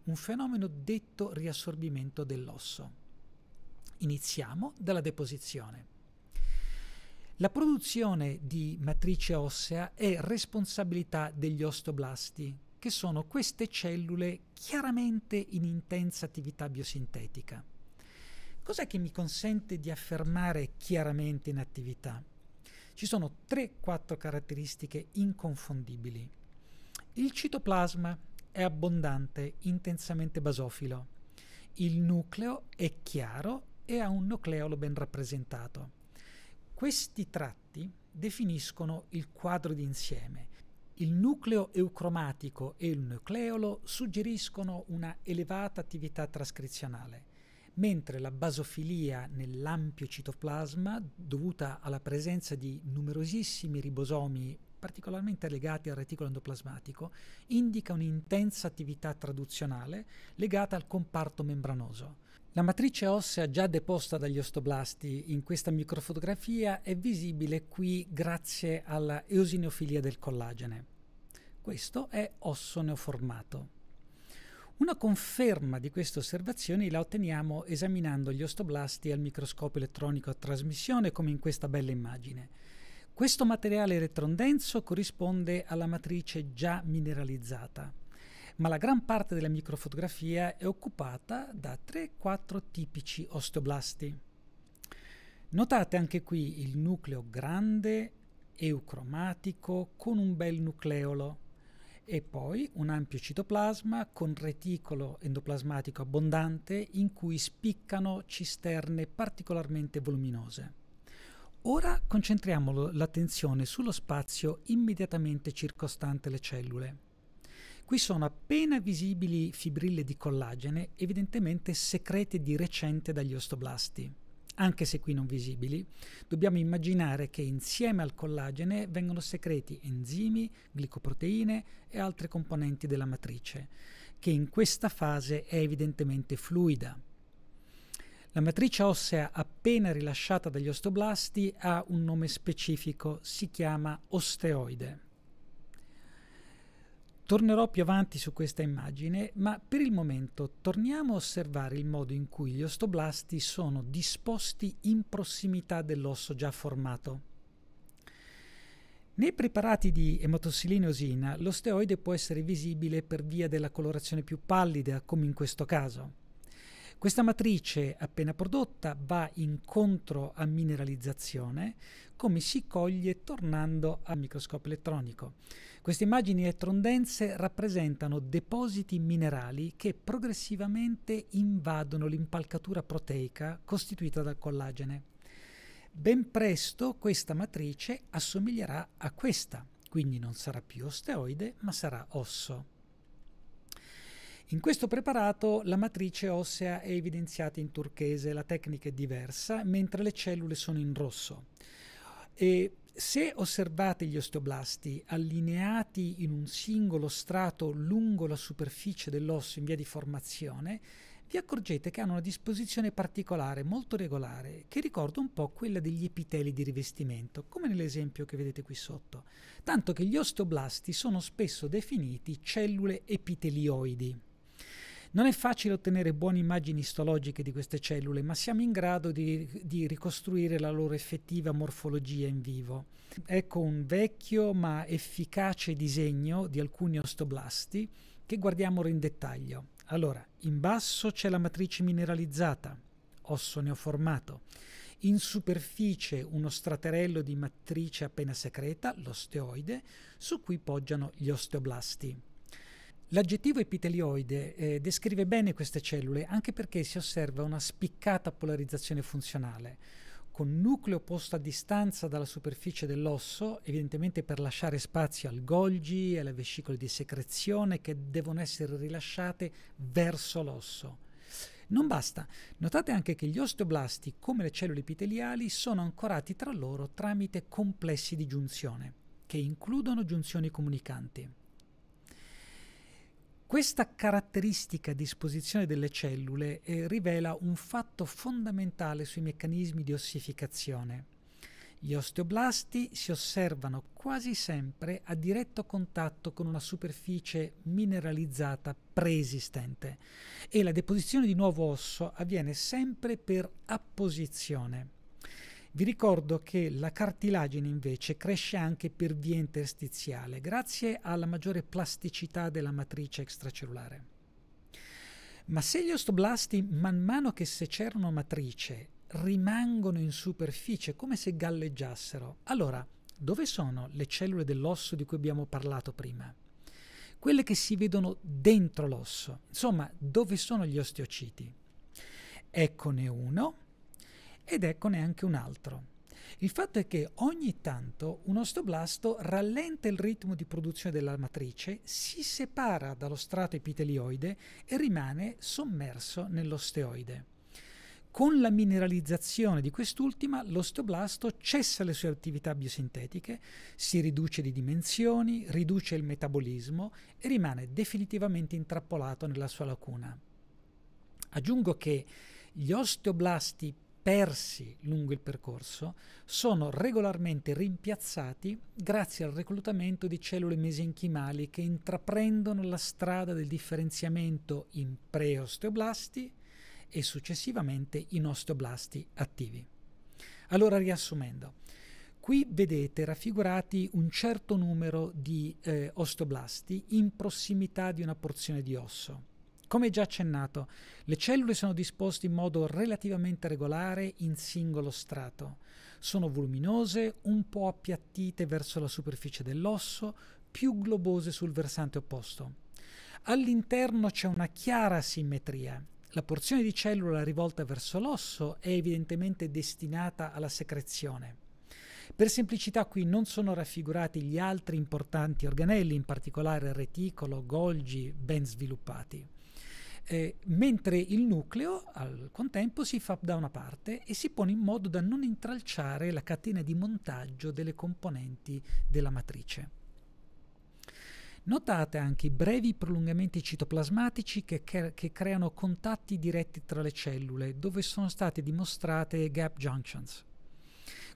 un fenomeno detto riassorbimento dell'osso. Iniziamo dalla deposizione. La produzione di matrice ossea è responsabilità degli osteoblasti, che sono queste cellule chiaramente in intensa attività biosintetica. Cos'è che mi consente di affermare chiaramente in attività? Ci sono 3-4 caratteristiche inconfondibili. Il citoplasma è abbondante, intensamente basofilo. Il nucleo è chiaro e ha un nucleolo ben rappresentato. Questi tratti definiscono il quadro d'insieme. Il nucleo eucromatico e il nucleolo suggeriscono una elevata attività trascrizionale mentre la basofilia nell'ampio citoplasma, dovuta alla presenza di numerosissimi ribosomi particolarmente legati al reticolo endoplasmatico, indica un'intensa attività traduzionale legata al comparto membranoso. La matrice ossea già deposta dagli ostoblasti in questa microfotografia è visibile qui grazie alla eosinofilia del collagene. Questo è osso neoformato. Una conferma di queste osservazioni la otteniamo esaminando gli ostoblasti al microscopio elettronico a trasmissione come in questa bella immagine. Questo materiale elettrondenso corrisponde alla matrice già mineralizzata, ma la gran parte della microfotografia è occupata da 3-4 tipici osteoblasti. Notate anche qui il nucleo grande, eucromatico, con un bel nucleolo e poi un ampio citoplasma con reticolo endoplasmatico abbondante in cui spiccano cisterne particolarmente voluminose. Ora concentriamo l'attenzione sullo spazio immediatamente circostante le cellule. Qui sono appena visibili fibrille di collagene, evidentemente secrete di recente dagli ostoblasti anche se qui non visibili, dobbiamo immaginare che insieme al collagene vengono secreti enzimi, glicoproteine e altre componenti della matrice, che in questa fase è evidentemente fluida. La matrice ossea appena rilasciata dagli ostoblasti ha un nome specifico, si chiama osteoide. Tornerò più avanti su questa immagine, ma per il momento torniamo a osservare il modo in cui gli ostoblasti sono disposti in prossimità dell'osso già formato. Nei preparati di emotossilina e osina l'osteoide può essere visibile per via della colorazione più pallida, come in questo caso. Questa matrice appena prodotta va incontro a mineralizzazione come si coglie tornando al microscopio elettronico. Queste immagini elettrondense rappresentano depositi minerali che progressivamente invadono l'impalcatura proteica costituita dal collagene. Ben presto questa matrice assomiglierà a questa, quindi non sarà più osteoide ma sarà osso. In questo preparato la matrice ossea è evidenziata in turchese, la tecnica è diversa, mentre le cellule sono in rosso. E se osservate gli osteoblasti allineati in un singolo strato lungo la superficie dell'osso in via di formazione, vi accorgete che hanno una disposizione particolare, molto regolare, che ricorda un po' quella degli epiteli di rivestimento, come nell'esempio che vedete qui sotto, tanto che gli osteoblasti sono spesso definiti cellule epitelioidi. Non è facile ottenere buone immagini istologiche di queste cellule, ma siamo in grado di, di ricostruire la loro effettiva morfologia in vivo. Ecco un vecchio ma efficace disegno di alcuni ostoblasti che guardiamo ora in dettaglio. Allora, in basso c'è la matrice mineralizzata, osso neoformato. In superficie uno straterello di matrice appena secreta, l'osteoide, su cui poggiano gli osteoblasti. L'aggettivo epitelioide eh, descrive bene queste cellule anche perché si osserva una spiccata polarizzazione funzionale, con nucleo posto a distanza dalla superficie dell'osso, evidentemente per lasciare spazio al Golgi e alle vescicole di secrezione che devono essere rilasciate verso l'osso. Non basta, notate anche che gli osteoblasti, come le cellule epiteliali, sono ancorati tra loro tramite complessi di giunzione, che includono giunzioni comunicanti. Questa caratteristica disposizione delle cellule eh, rivela un fatto fondamentale sui meccanismi di ossificazione. Gli osteoblasti si osservano quasi sempre a diretto contatto con una superficie mineralizzata preesistente e la deposizione di nuovo osso avviene sempre per apposizione. Vi ricordo che la cartilagine invece cresce anche per via interstiziale, grazie alla maggiore plasticità della matrice extracellulare. Ma se gli ostoblasti, man mano che secerano matrice, rimangono in superficie come se galleggiassero, allora dove sono le cellule dell'osso di cui abbiamo parlato prima? Quelle che si vedono dentro l'osso, insomma, dove sono gli osteociti? Eccone uno ed eccone anche un altro. Il fatto è che ogni tanto un osteoblasto rallenta il ritmo di produzione della matrice, si separa dallo strato epitelioide e rimane sommerso nell'osteoide. Con la mineralizzazione di quest'ultima, l'osteoblasto cessa le sue attività biosintetiche, si riduce di dimensioni, riduce il metabolismo e rimane definitivamente intrappolato nella sua lacuna. Aggiungo che gli osteoblasti persi lungo il percorso sono regolarmente rimpiazzati grazie al reclutamento di cellule mesenchimali che intraprendono la strada del differenziamento in preosteoblasti e successivamente in osteoblasti attivi. Allora, riassumendo, qui vedete raffigurati un certo numero di eh, osteoblasti in prossimità di una porzione di osso. Come già accennato, le cellule sono disposte in modo relativamente regolare in singolo strato. Sono voluminose, un po' appiattite verso la superficie dell'osso, più globose sul versante opposto. All'interno c'è una chiara simmetria. La porzione di cellula rivolta verso l'osso è evidentemente destinata alla secrezione. Per semplicità qui non sono raffigurati gli altri importanti organelli, in particolare reticolo, golgi ben sviluppati eh, mentre il nucleo al contempo si fa da una parte e si pone in modo da non intralciare la catena di montaggio delle componenti della matrice. Notate anche i brevi prolungamenti citoplasmatici che, cre- che, creano contatti diretti tra le cellule, dove sono state dimostrate gap junctions.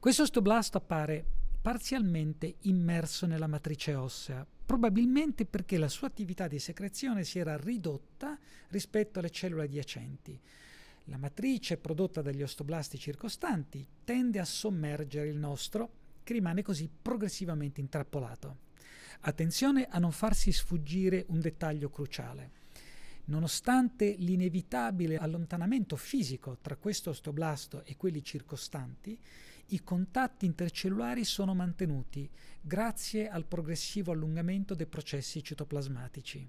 Questo stoblasto appare parzialmente immerso nella matrice ossea, probabilmente perché la sua attività di secrezione si era ridotta rispetto alle cellule adiacenti. La matrice prodotta dagli ostoblasti circostanti tende a sommergere il nostro, che rimane così progressivamente intrappolato. Attenzione a non farsi sfuggire un dettaglio cruciale. Nonostante l'inevitabile allontanamento fisico tra questo ostoblasto e quelli circostanti, i contatti intercellulari sono mantenuti grazie al progressivo allungamento dei processi citoplasmatici.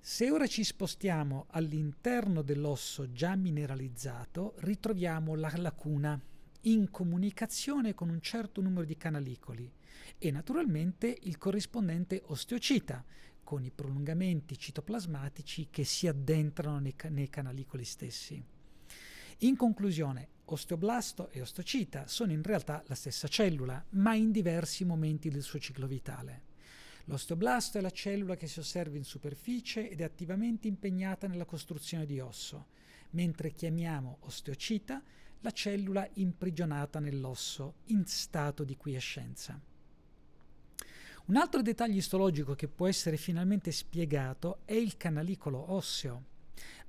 Se ora ci spostiamo all'interno dell'osso già mineralizzato, ritroviamo la lacuna in comunicazione con un certo numero di canalicoli e naturalmente il corrispondente osteocita con i prolungamenti citoplasmatici che si addentrano nei, ca- nei canalicoli stessi. In conclusione, osteoblasto e ostocita sono in realtà la stessa cellula, ma in diversi momenti del suo ciclo vitale. L'osteoblasto è la cellula che si osserva in superficie ed è attivamente impegnata nella costruzione di osso, mentre chiamiamo osteocita la cellula imprigionata nell'osso, in stato di quiescenza. Un altro dettaglio istologico che può essere finalmente spiegato è il canalicolo osseo.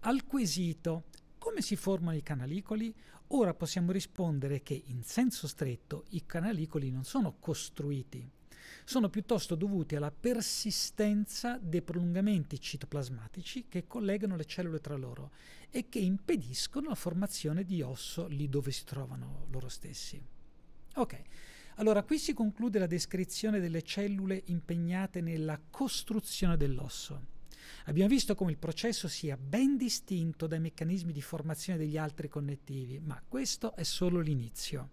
Al quesito come si formano i canalicoli? Ora possiamo rispondere che in senso stretto i canalicoli non sono costruiti, sono piuttosto dovuti alla persistenza dei prolungamenti citoplasmatici che collegano le cellule tra loro e che impediscono la formazione di osso lì dove si trovano loro stessi. Ok, allora qui si conclude la descrizione delle cellule impegnate nella costruzione dell'osso. Abbiamo visto come il processo sia ben distinto dai meccanismi di formazione degli altri connettivi, ma questo è solo l'inizio.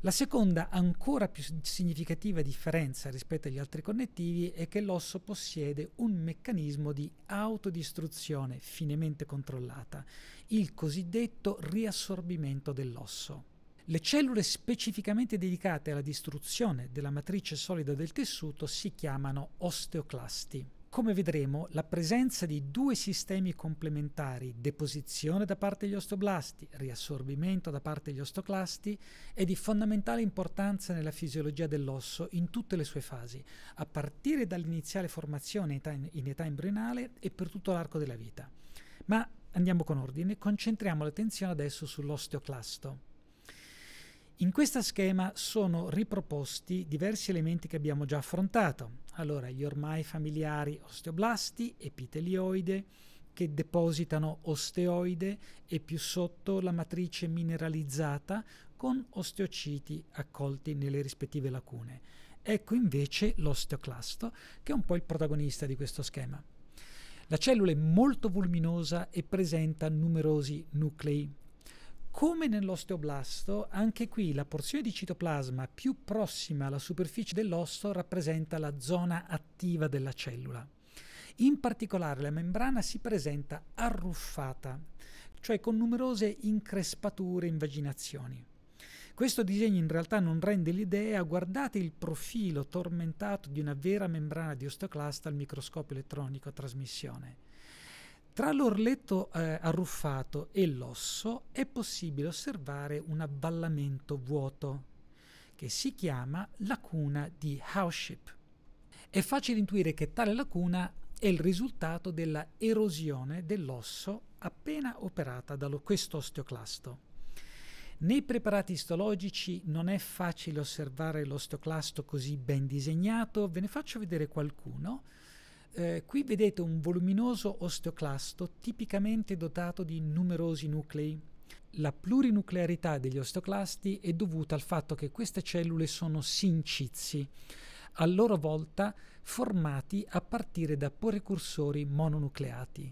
La seconda, ancora più significativa differenza rispetto agli altri connettivi è che l'osso possiede un meccanismo di autodistruzione finemente controllata, il cosiddetto riassorbimento dell'osso. Le cellule specificamente dedicate alla distruzione della matrice solida del tessuto si chiamano osteoclasti. Come vedremo, la presenza di due sistemi complementari, deposizione da parte degli osteoblasti, riassorbimento da parte degli ostoclasti, è di fondamentale importanza nella fisiologia dell'osso in tutte le sue fasi, a partire dall'iniziale formazione in età embrionale e per tutto l'arco della vita. Ma andiamo con ordine, concentriamo l'attenzione adesso sull'osteoclasto. In questo schema sono riproposti diversi elementi che abbiamo già affrontato. Allora, gli ormai familiari osteoblasti, epitelioide, che depositano osteoide e più sotto la matrice mineralizzata con osteociti accolti nelle rispettive lacune. Ecco invece l'osteoclasto, che è un po' il protagonista di questo schema. La cellula è molto voluminosa e presenta numerosi nuclei come nell'osteoblasto, anche qui la porzione di citoplasma più prossima alla superficie dell'osso rappresenta la zona attiva della cellula. In particolare la membrana si presenta arruffata, cioè con numerose increspature e invaginazioni. Questo disegno in realtà non rende l'idea, guardate il profilo tormentato di una vera membrana di osteoclasta al microscopio elettronico a trasmissione. Tra l'orletto eh, arruffato e l'osso è possibile osservare un avvallamento vuoto che si chiama lacuna di Howship. È facile intuire che tale lacuna è il risultato della erosione dell'osso appena operata da questo osteoclasto. Nei preparati istologici non è facile osservare l'osteoclasto così ben disegnato, ve ne faccio vedere qualcuno eh, qui vedete un voluminoso osteoclasto tipicamente dotato di numerosi nuclei. La plurinuclearità degli osteoclasti è dovuta al fatto che queste cellule sono sincizi, a loro volta formati a partire da precursori mononucleati.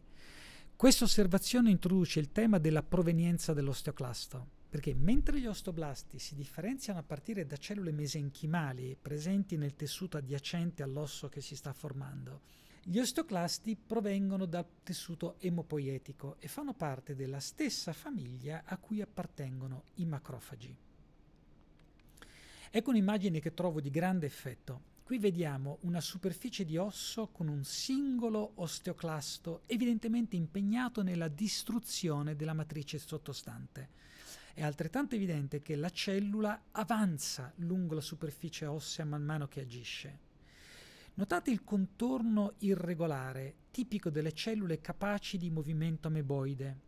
Questa osservazione introduce il tema della provenienza dell'osteoclasto, perché mentre gli osteoblasti si differenziano a partire da cellule mesenchimali presenti nel tessuto adiacente all'osso che si sta formando, gli osteoclasti provengono dal tessuto emopoietico e fanno parte della stessa famiglia a cui appartengono i macrofagi. Ecco un'immagine che trovo di grande effetto. Qui vediamo una superficie di osso con un singolo osteoclasto evidentemente impegnato nella distruzione della matrice sottostante. È altrettanto evidente che la cellula avanza lungo la superficie ossea man mano che agisce. Notate il contorno irregolare, tipico delle cellule capaci di movimento ameboide,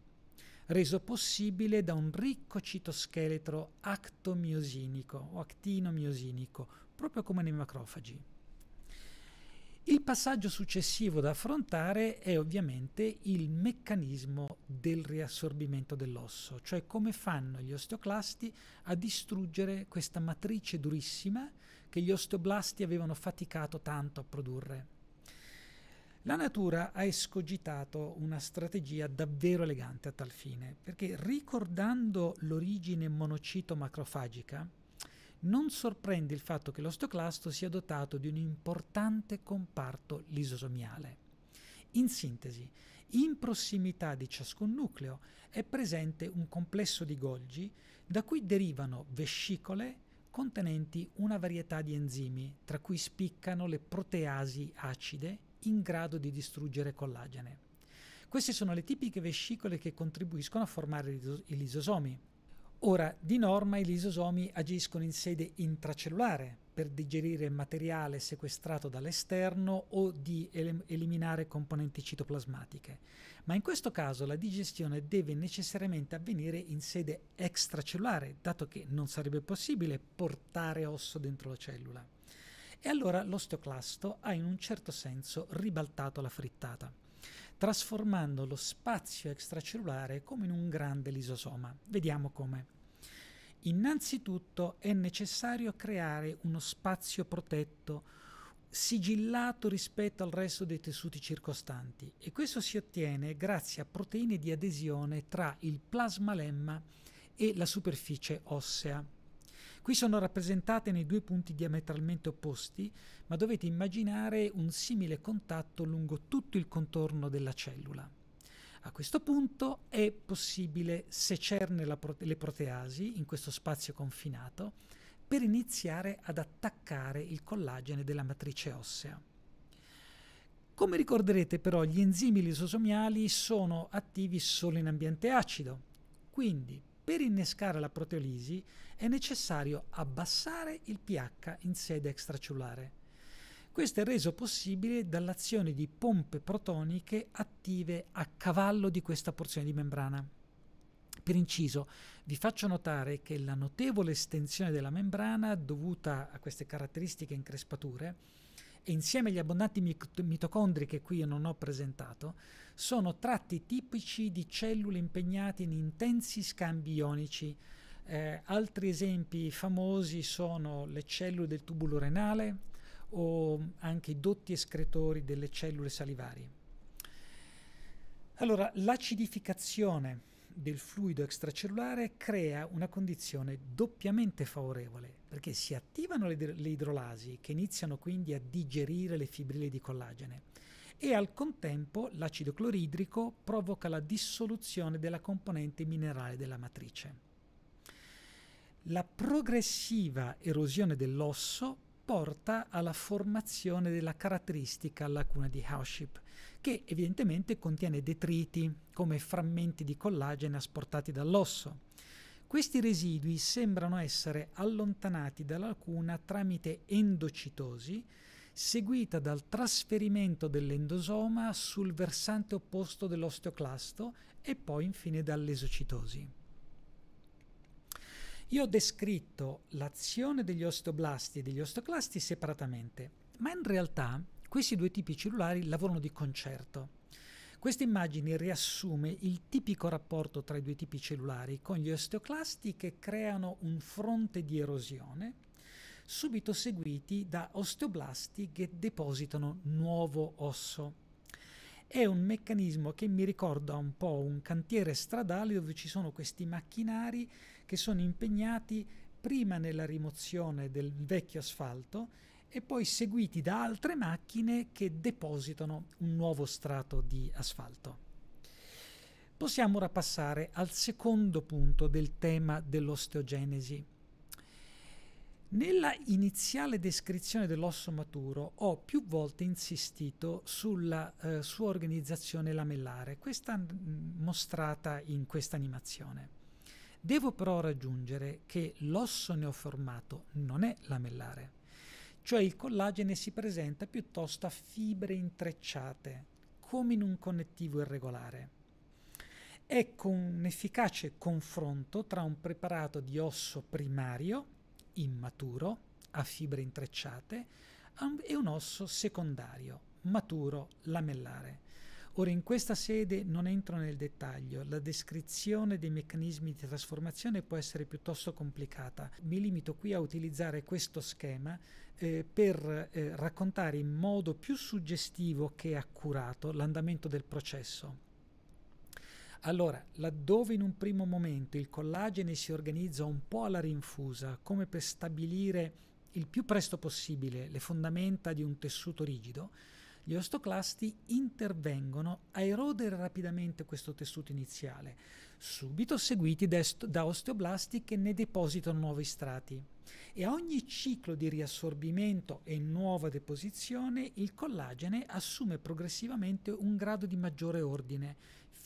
reso possibile da un ricco citoscheletro actomiosinico o actinomiosinico, proprio come nei macrofagi. Il passaggio successivo da affrontare è ovviamente il meccanismo del riassorbimento dell'osso, cioè come fanno gli osteoclasti a distruggere questa matrice durissima che gli osteoblasti avevano faticato tanto a produrre. La natura ha escogitato una strategia davvero elegante a tal fine, perché ricordando l'origine monocito-macrofagica, non sorprende il fatto che l'osteoclasto sia dotato di un importante comparto lisosomiale. In sintesi, in prossimità di ciascun nucleo è presente un complesso di Golgi da cui derivano vescicole contenenti una varietà di enzimi, tra cui spiccano le proteasi acide in grado di distruggere collagene. Queste sono le tipiche vescicole che contribuiscono a formare i lisosomi, Ora, di norma i lisosomi agiscono in sede intracellulare per digerire materiale sequestrato dall'esterno o di el- eliminare componenti citoplasmatiche, ma in questo caso la digestione deve necessariamente avvenire in sede extracellulare, dato che non sarebbe possibile portare osso dentro la cellula. E allora l'osteoclasto ha in un certo senso ribaltato la frittata trasformando lo spazio extracellulare come in un grande lisosoma. Vediamo come. Innanzitutto è necessario creare uno spazio protetto sigillato rispetto al resto dei tessuti circostanti e questo si ottiene grazie a proteine di adesione tra il plasma lemma e la superficie ossea. Qui sono rappresentate nei due punti diametralmente opposti, ma dovete immaginare un simile contatto lungo tutto il contorno della cellula. A questo punto è possibile secerne prote- le proteasi in questo spazio confinato per iniziare ad attaccare il collagene della matrice ossea. Come ricorderete però gli enzimi lisosomiali sono attivi solo in ambiente acido, quindi per innescare la proteolisi è necessario abbassare il pH in sede extracellulare. Questo è reso possibile dall'azione di pompe protoniche attive a cavallo di questa porzione di membrana. Per inciso, vi faccio notare che la notevole estensione della membrana dovuta a queste caratteristiche increspature e insieme agli abbondanti mitocondri che qui io non ho presentato, sono tratti tipici di cellule impegnate in intensi scambi ionici. Eh, altri esempi famosi sono le cellule del tubulo renale o anche i dotti escretori delle cellule salivari. Allora, l'acidificazione del fluido extracellulare crea una condizione doppiamente favorevole, perché si attivano le, le idrolasi che iniziano quindi a digerire le fibrille di collagene e al contempo l'acido cloridrico provoca la dissoluzione della componente minerale della matrice. La progressiva erosione dell'osso porta alla formazione della caratteristica lacuna di Howship, che evidentemente contiene detriti come frammenti di collagene asportati dall'osso. Questi residui sembrano essere allontanati dalla lacuna tramite endocitosi seguita dal trasferimento dell'endosoma sul versante opposto dell'osteoclasto e poi infine dall'esocitosi. Io ho descritto l'azione degli osteoblasti e degli osteoclasti separatamente, ma in realtà questi due tipi cellulari lavorano di concerto. Questa immagine riassume il tipico rapporto tra i due tipi cellulari, con gli osteoclasti che creano un fronte di erosione subito seguiti da osteoblasti che depositano nuovo osso. È un meccanismo che mi ricorda un po' un cantiere stradale dove ci sono questi macchinari che sono impegnati prima nella rimozione del vecchio asfalto e poi seguiti da altre macchine che depositano un nuovo strato di asfalto. Possiamo ora passare al secondo punto del tema dell'osteogenesi nella iniziale descrizione dell'osso maturo ho più volte insistito sulla eh, sua organizzazione lamellare, questa mm, mostrata in questa animazione. Devo però raggiungere che l'osso neoformato non è lamellare, cioè il collagene si presenta piuttosto a fibre intrecciate, come in un connettivo irregolare. Ecco un efficace confronto tra un preparato di osso primario immaturo, a fibre intrecciate, e un osso secondario, maturo, lamellare. Ora in questa sede non entro nel dettaglio, la descrizione dei meccanismi di trasformazione può essere piuttosto complicata. Mi limito qui a utilizzare questo schema eh, per eh, raccontare in modo più suggestivo che accurato l'andamento del processo. Allora, laddove in un primo momento il collagene si organizza un po' alla rinfusa, come per stabilire il più presto possibile le fondamenta di un tessuto rigido, gli ostoclasti intervengono a erodere rapidamente questo tessuto iniziale, subito seguiti da osteoblasti che ne depositano nuovi strati. E a ogni ciclo di riassorbimento e nuova deposizione il collagene assume progressivamente un grado di maggiore ordine,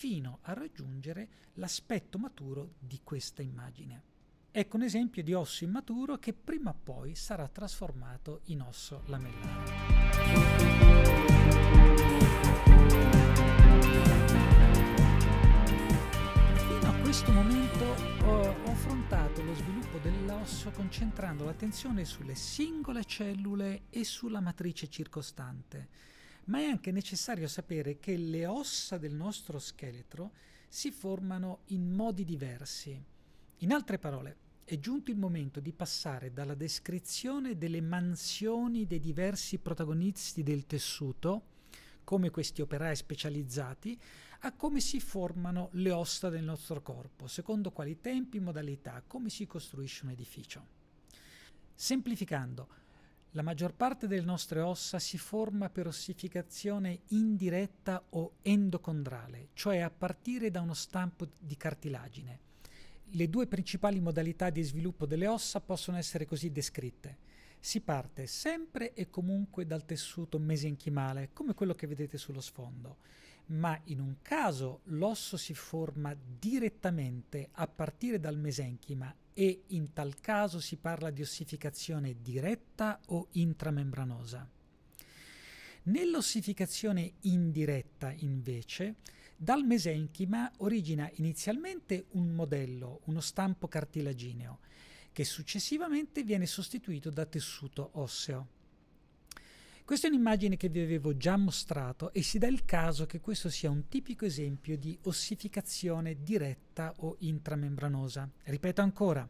fino a raggiungere l'aspetto maturo di questa immagine. Ecco un esempio di osso immaturo che prima o poi sarà trasformato in osso lamellare. questo momento ho affrontato lo sviluppo dell'osso concentrando l'attenzione sulle singole cellule e sulla matrice circostante ma è anche necessario sapere che le ossa del nostro scheletro si formano in modi diversi. In altre parole, è giunto il momento di passare dalla descrizione delle mansioni dei diversi protagonisti del tessuto, come questi operai specializzati, a come si formano le ossa del nostro corpo, secondo quali tempi, modalità, come si costruisce un edificio. Semplificando, la maggior parte delle nostre ossa si forma per ossificazione indiretta o endocondrale, cioè a partire da uno stampo di cartilagine. Le due principali modalità di sviluppo delle ossa possono essere così descritte. Si parte sempre e comunque dal tessuto mesenchimale, come quello che vedete sullo sfondo, ma in un caso l'osso si forma direttamente a partire dal mesenchima e in tal caso si parla di ossificazione diretta o intramembranosa. Nell'ossificazione indiretta, invece, dal mesenchima origina inizialmente un modello, uno stampo cartilagineo, che successivamente viene sostituito da tessuto osseo. Questa è un'immagine che vi avevo già mostrato e si dà il caso che questo sia un tipico esempio di ossificazione diretta o intramembranosa. Ripeto ancora,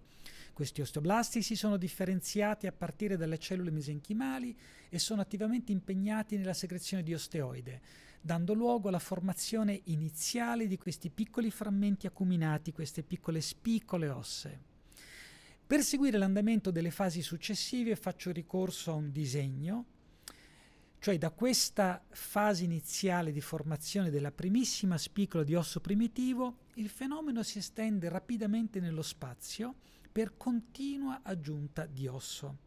questi osteoblasti si sono differenziati a partire dalle cellule mesenchimali e sono attivamente impegnati nella secrezione di osteoide, dando luogo alla formazione iniziale di questi piccoli frammenti acuminati, queste piccole spicole osse. Per seguire l'andamento delle fasi successive faccio ricorso a un disegno cioè da questa fase iniziale di formazione della primissima spicola di osso primitivo, il fenomeno si estende rapidamente nello spazio per continua aggiunta di osso.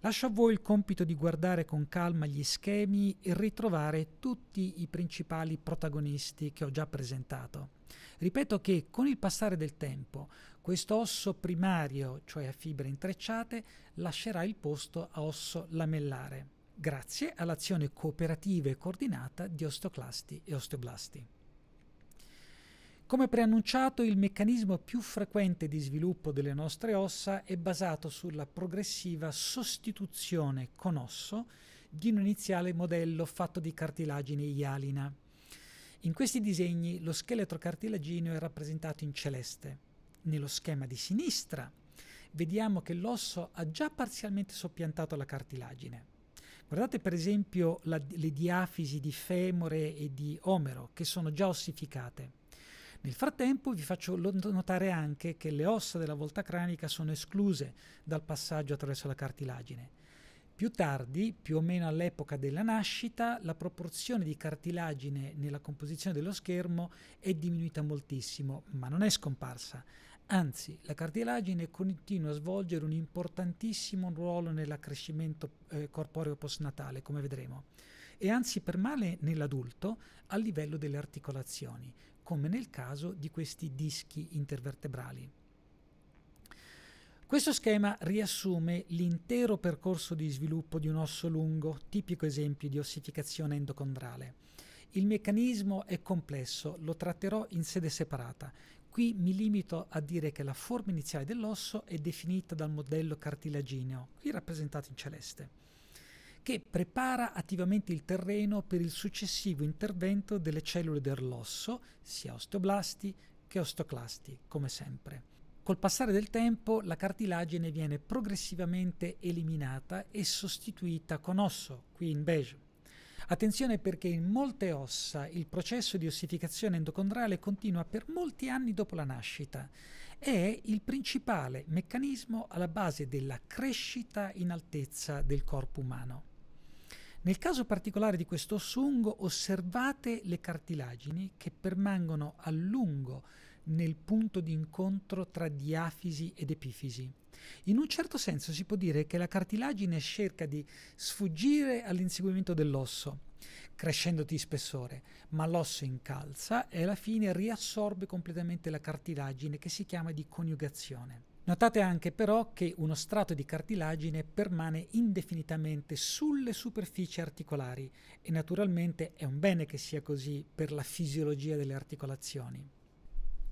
Lascio a voi il compito di guardare con calma gli schemi e ritrovare tutti i principali protagonisti che ho già presentato. Ripeto che con il passare del tempo questo osso primario, cioè a fibre intrecciate, lascerà il posto a osso lamellare grazie all'azione cooperativa e coordinata di osteoclasti e osteoblasti. Come preannunciato, il meccanismo più frequente di sviluppo delle nostre ossa è basato sulla progressiva sostituzione con osso di un iniziale modello fatto di cartilagine ialina. In questi disegni lo scheletro cartilagineo è rappresentato in celeste. Nello schema di sinistra vediamo che l'osso ha già parzialmente soppiantato la cartilagine. Guardate per esempio la, le diafisi di femore e di omero, che sono già ossificate. Nel frattempo vi faccio notare anche che le ossa della volta cranica sono escluse dal passaggio attraverso la cartilagine. Più tardi, più o meno all'epoca della nascita, la proporzione di cartilagine nella composizione dello schermo è diminuita moltissimo, ma non è scomparsa. Anzi, la cartilagine continua a svolgere un importantissimo ruolo nell'accrescimento eh, corporeo postnatale, come vedremo, e anzi per nell'adulto a livello delle articolazioni, come nel caso di questi dischi intervertebrali. Questo schema riassume l'intero percorso di sviluppo di un osso lungo, tipico esempio di ossificazione endocondrale. Il meccanismo è complesso, lo tratterò in sede separata Qui mi limito a dire che la forma iniziale dell'osso è definita dal modello cartilagineo, qui rappresentato in celeste, che prepara attivamente il terreno per il successivo intervento delle cellule dell'osso, sia osteoblasti che osteoclasti, come sempre. Col passare del tempo la cartilagine viene progressivamente eliminata e sostituita con osso, qui in beige. Attenzione perché in molte ossa il processo di ossificazione endocondrale continua per molti anni dopo la nascita. È il principale meccanismo alla base della crescita in altezza del corpo umano. Nel caso particolare di questo osso osservate le cartilagini che permangono a lungo nel punto di incontro tra diafisi ed epifisi. In un certo senso si può dire che la cartilagine cerca di sfuggire all'inseguimento dell'osso, crescendoti di spessore, ma l'osso incalza e alla fine riassorbe completamente la cartilagine che si chiama di coniugazione. Notate anche però che uno strato di cartilagine permane indefinitamente sulle superfici articolari e naturalmente è un bene che sia così per la fisiologia delle articolazioni.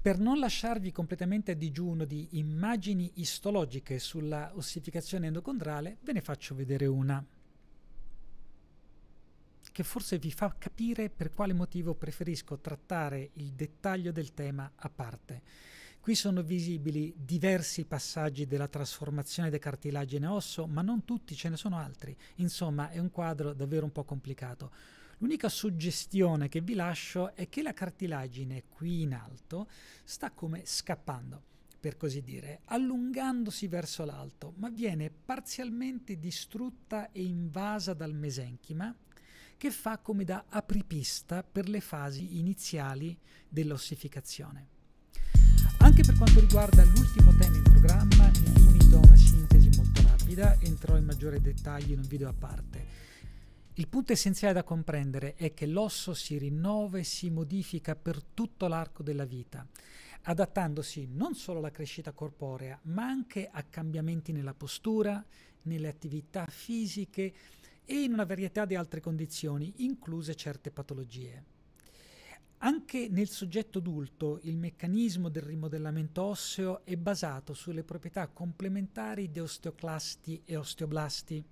Per non lasciarvi completamente a digiuno di immagini istologiche sulla ossificazione endocondrale, ve ne faccio vedere una che forse vi fa capire per quale motivo preferisco trattare il dettaglio del tema a parte. Qui sono visibili diversi passaggi della trasformazione del cartilagine osso, ma non tutti, ce ne sono altri. Insomma, è un quadro davvero un po' complicato. L'unica suggestione che vi lascio è che la cartilagine qui in alto sta come scappando, per così dire, allungandosi verso l'alto, ma viene parzialmente distrutta e invasa dal mesenchima che fa come da apripista per le fasi iniziali dell'ossificazione. Anche per quanto riguarda l'ultimo tema in programma, mi limito a una sintesi molto rapida, entrò in maggiore dettaglio in un video a parte. Il punto essenziale da comprendere è che l'osso si rinnova e si modifica per tutto l'arco della vita, adattandosi non solo alla crescita corporea, ma anche a cambiamenti nella postura, nelle attività fisiche e in una varietà di altre condizioni, incluse certe patologie. Anche nel soggetto adulto il meccanismo del rimodellamento osseo è basato sulle proprietà complementari di osteoclasti e osteoblasti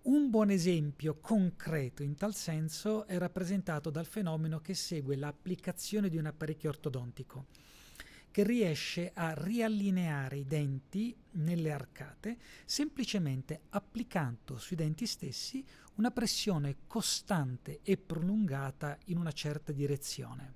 un buon esempio concreto in tal senso è rappresentato dal fenomeno che segue l'applicazione di un apparecchio ortodontico, che riesce a riallineare i denti nelle arcate semplicemente applicando sui denti stessi una pressione costante e prolungata in una certa direzione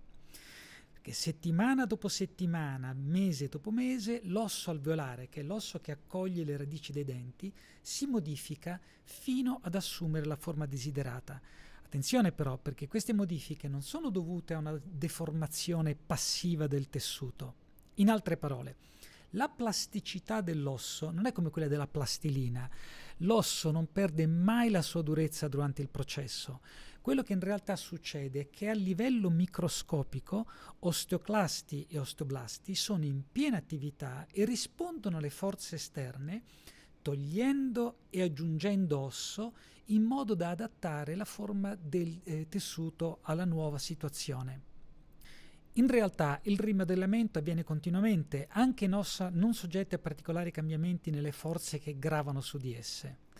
che settimana dopo settimana, mese dopo mese, l'osso alveolare, che è l'osso che accoglie le radici dei denti, si modifica fino ad assumere la forma desiderata. Attenzione però, perché queste modifiche non sono dovute a una deformazione passiva del tessuto. In altre parole, la plasticità dell'osso non è come quella della plastilina. L'osso non perde mai la sua durezza durante il processo. Quello che in realtà succede è che a livello microscopico osteoclasti e osteoblasti sono in piena attività e rispondono alle forze esterne togliendo e aggiungendo osso in modo da adattare la forma del eh, tessuto alla nuova situazione. In realtà il rimodellamento avviene continuamente anche in ossa non soggette a particolari cambiamenti nelle forze che gravano su di esse.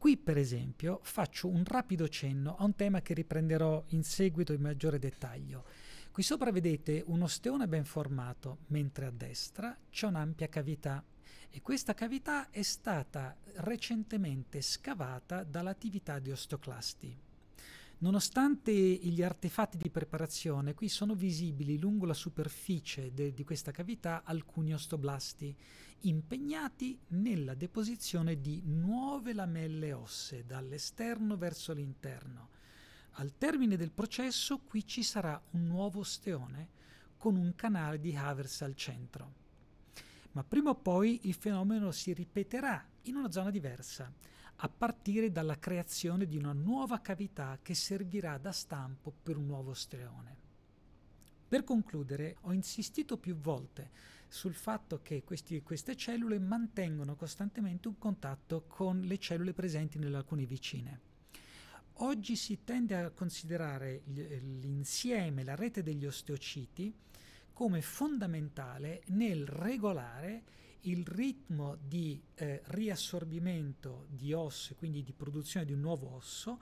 Qui, per esempio, faccio un rapido cenno a un tema che riprenderò in seguito in maggiore dettaglio. Qui sopra vedete un osteone ben formato, mentre a destra c'è un'ampia cavità e questa cavità è stata recentemente scavata dall'attività di osteoclasti. Nonostante gli artefatti di preparazione, qui sono visibili lungo la superficie de- di questa cavità alcuni ostoblasti impegnati nella deposizione di nuove lamelle ossee dall'esterno verso l'interno. Al termine del processo qui ci sarà un nuovo osteone con un canale di Havers al centro. Ma prima o poi il fenomeno si ripeterà in una zona diversa, a partire dalla creazione di una nuova cavità che servirà da stampo per un nuovo osteone. Per concludere, ho insistito più volte sul fatto che questi, queste cellule mantengono costantemente un contatto con le cellule presenti nelle alcune vicine. Oggi si tende a considerare eh, l'insieme, la rete degli osteociti, come fondamentale nel regolare il ritmo di eh, riassorbimento di osso quindi di produzione di un nuovo osso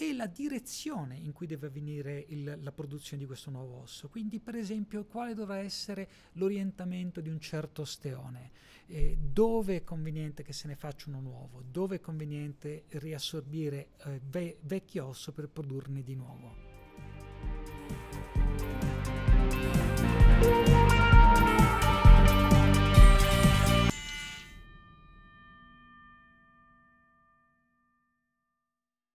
e la direzione in cui deve avvenire il, la produzione di questo nuovo osso. Quindi, per esempio, quale dovrà essere l'orientamento di un certo osteone, eh, dove è conveniente che se ne faccia uno nuovo, dove è conveniente riassorbire eh, ve- vecchio osso per produrne di nuovo.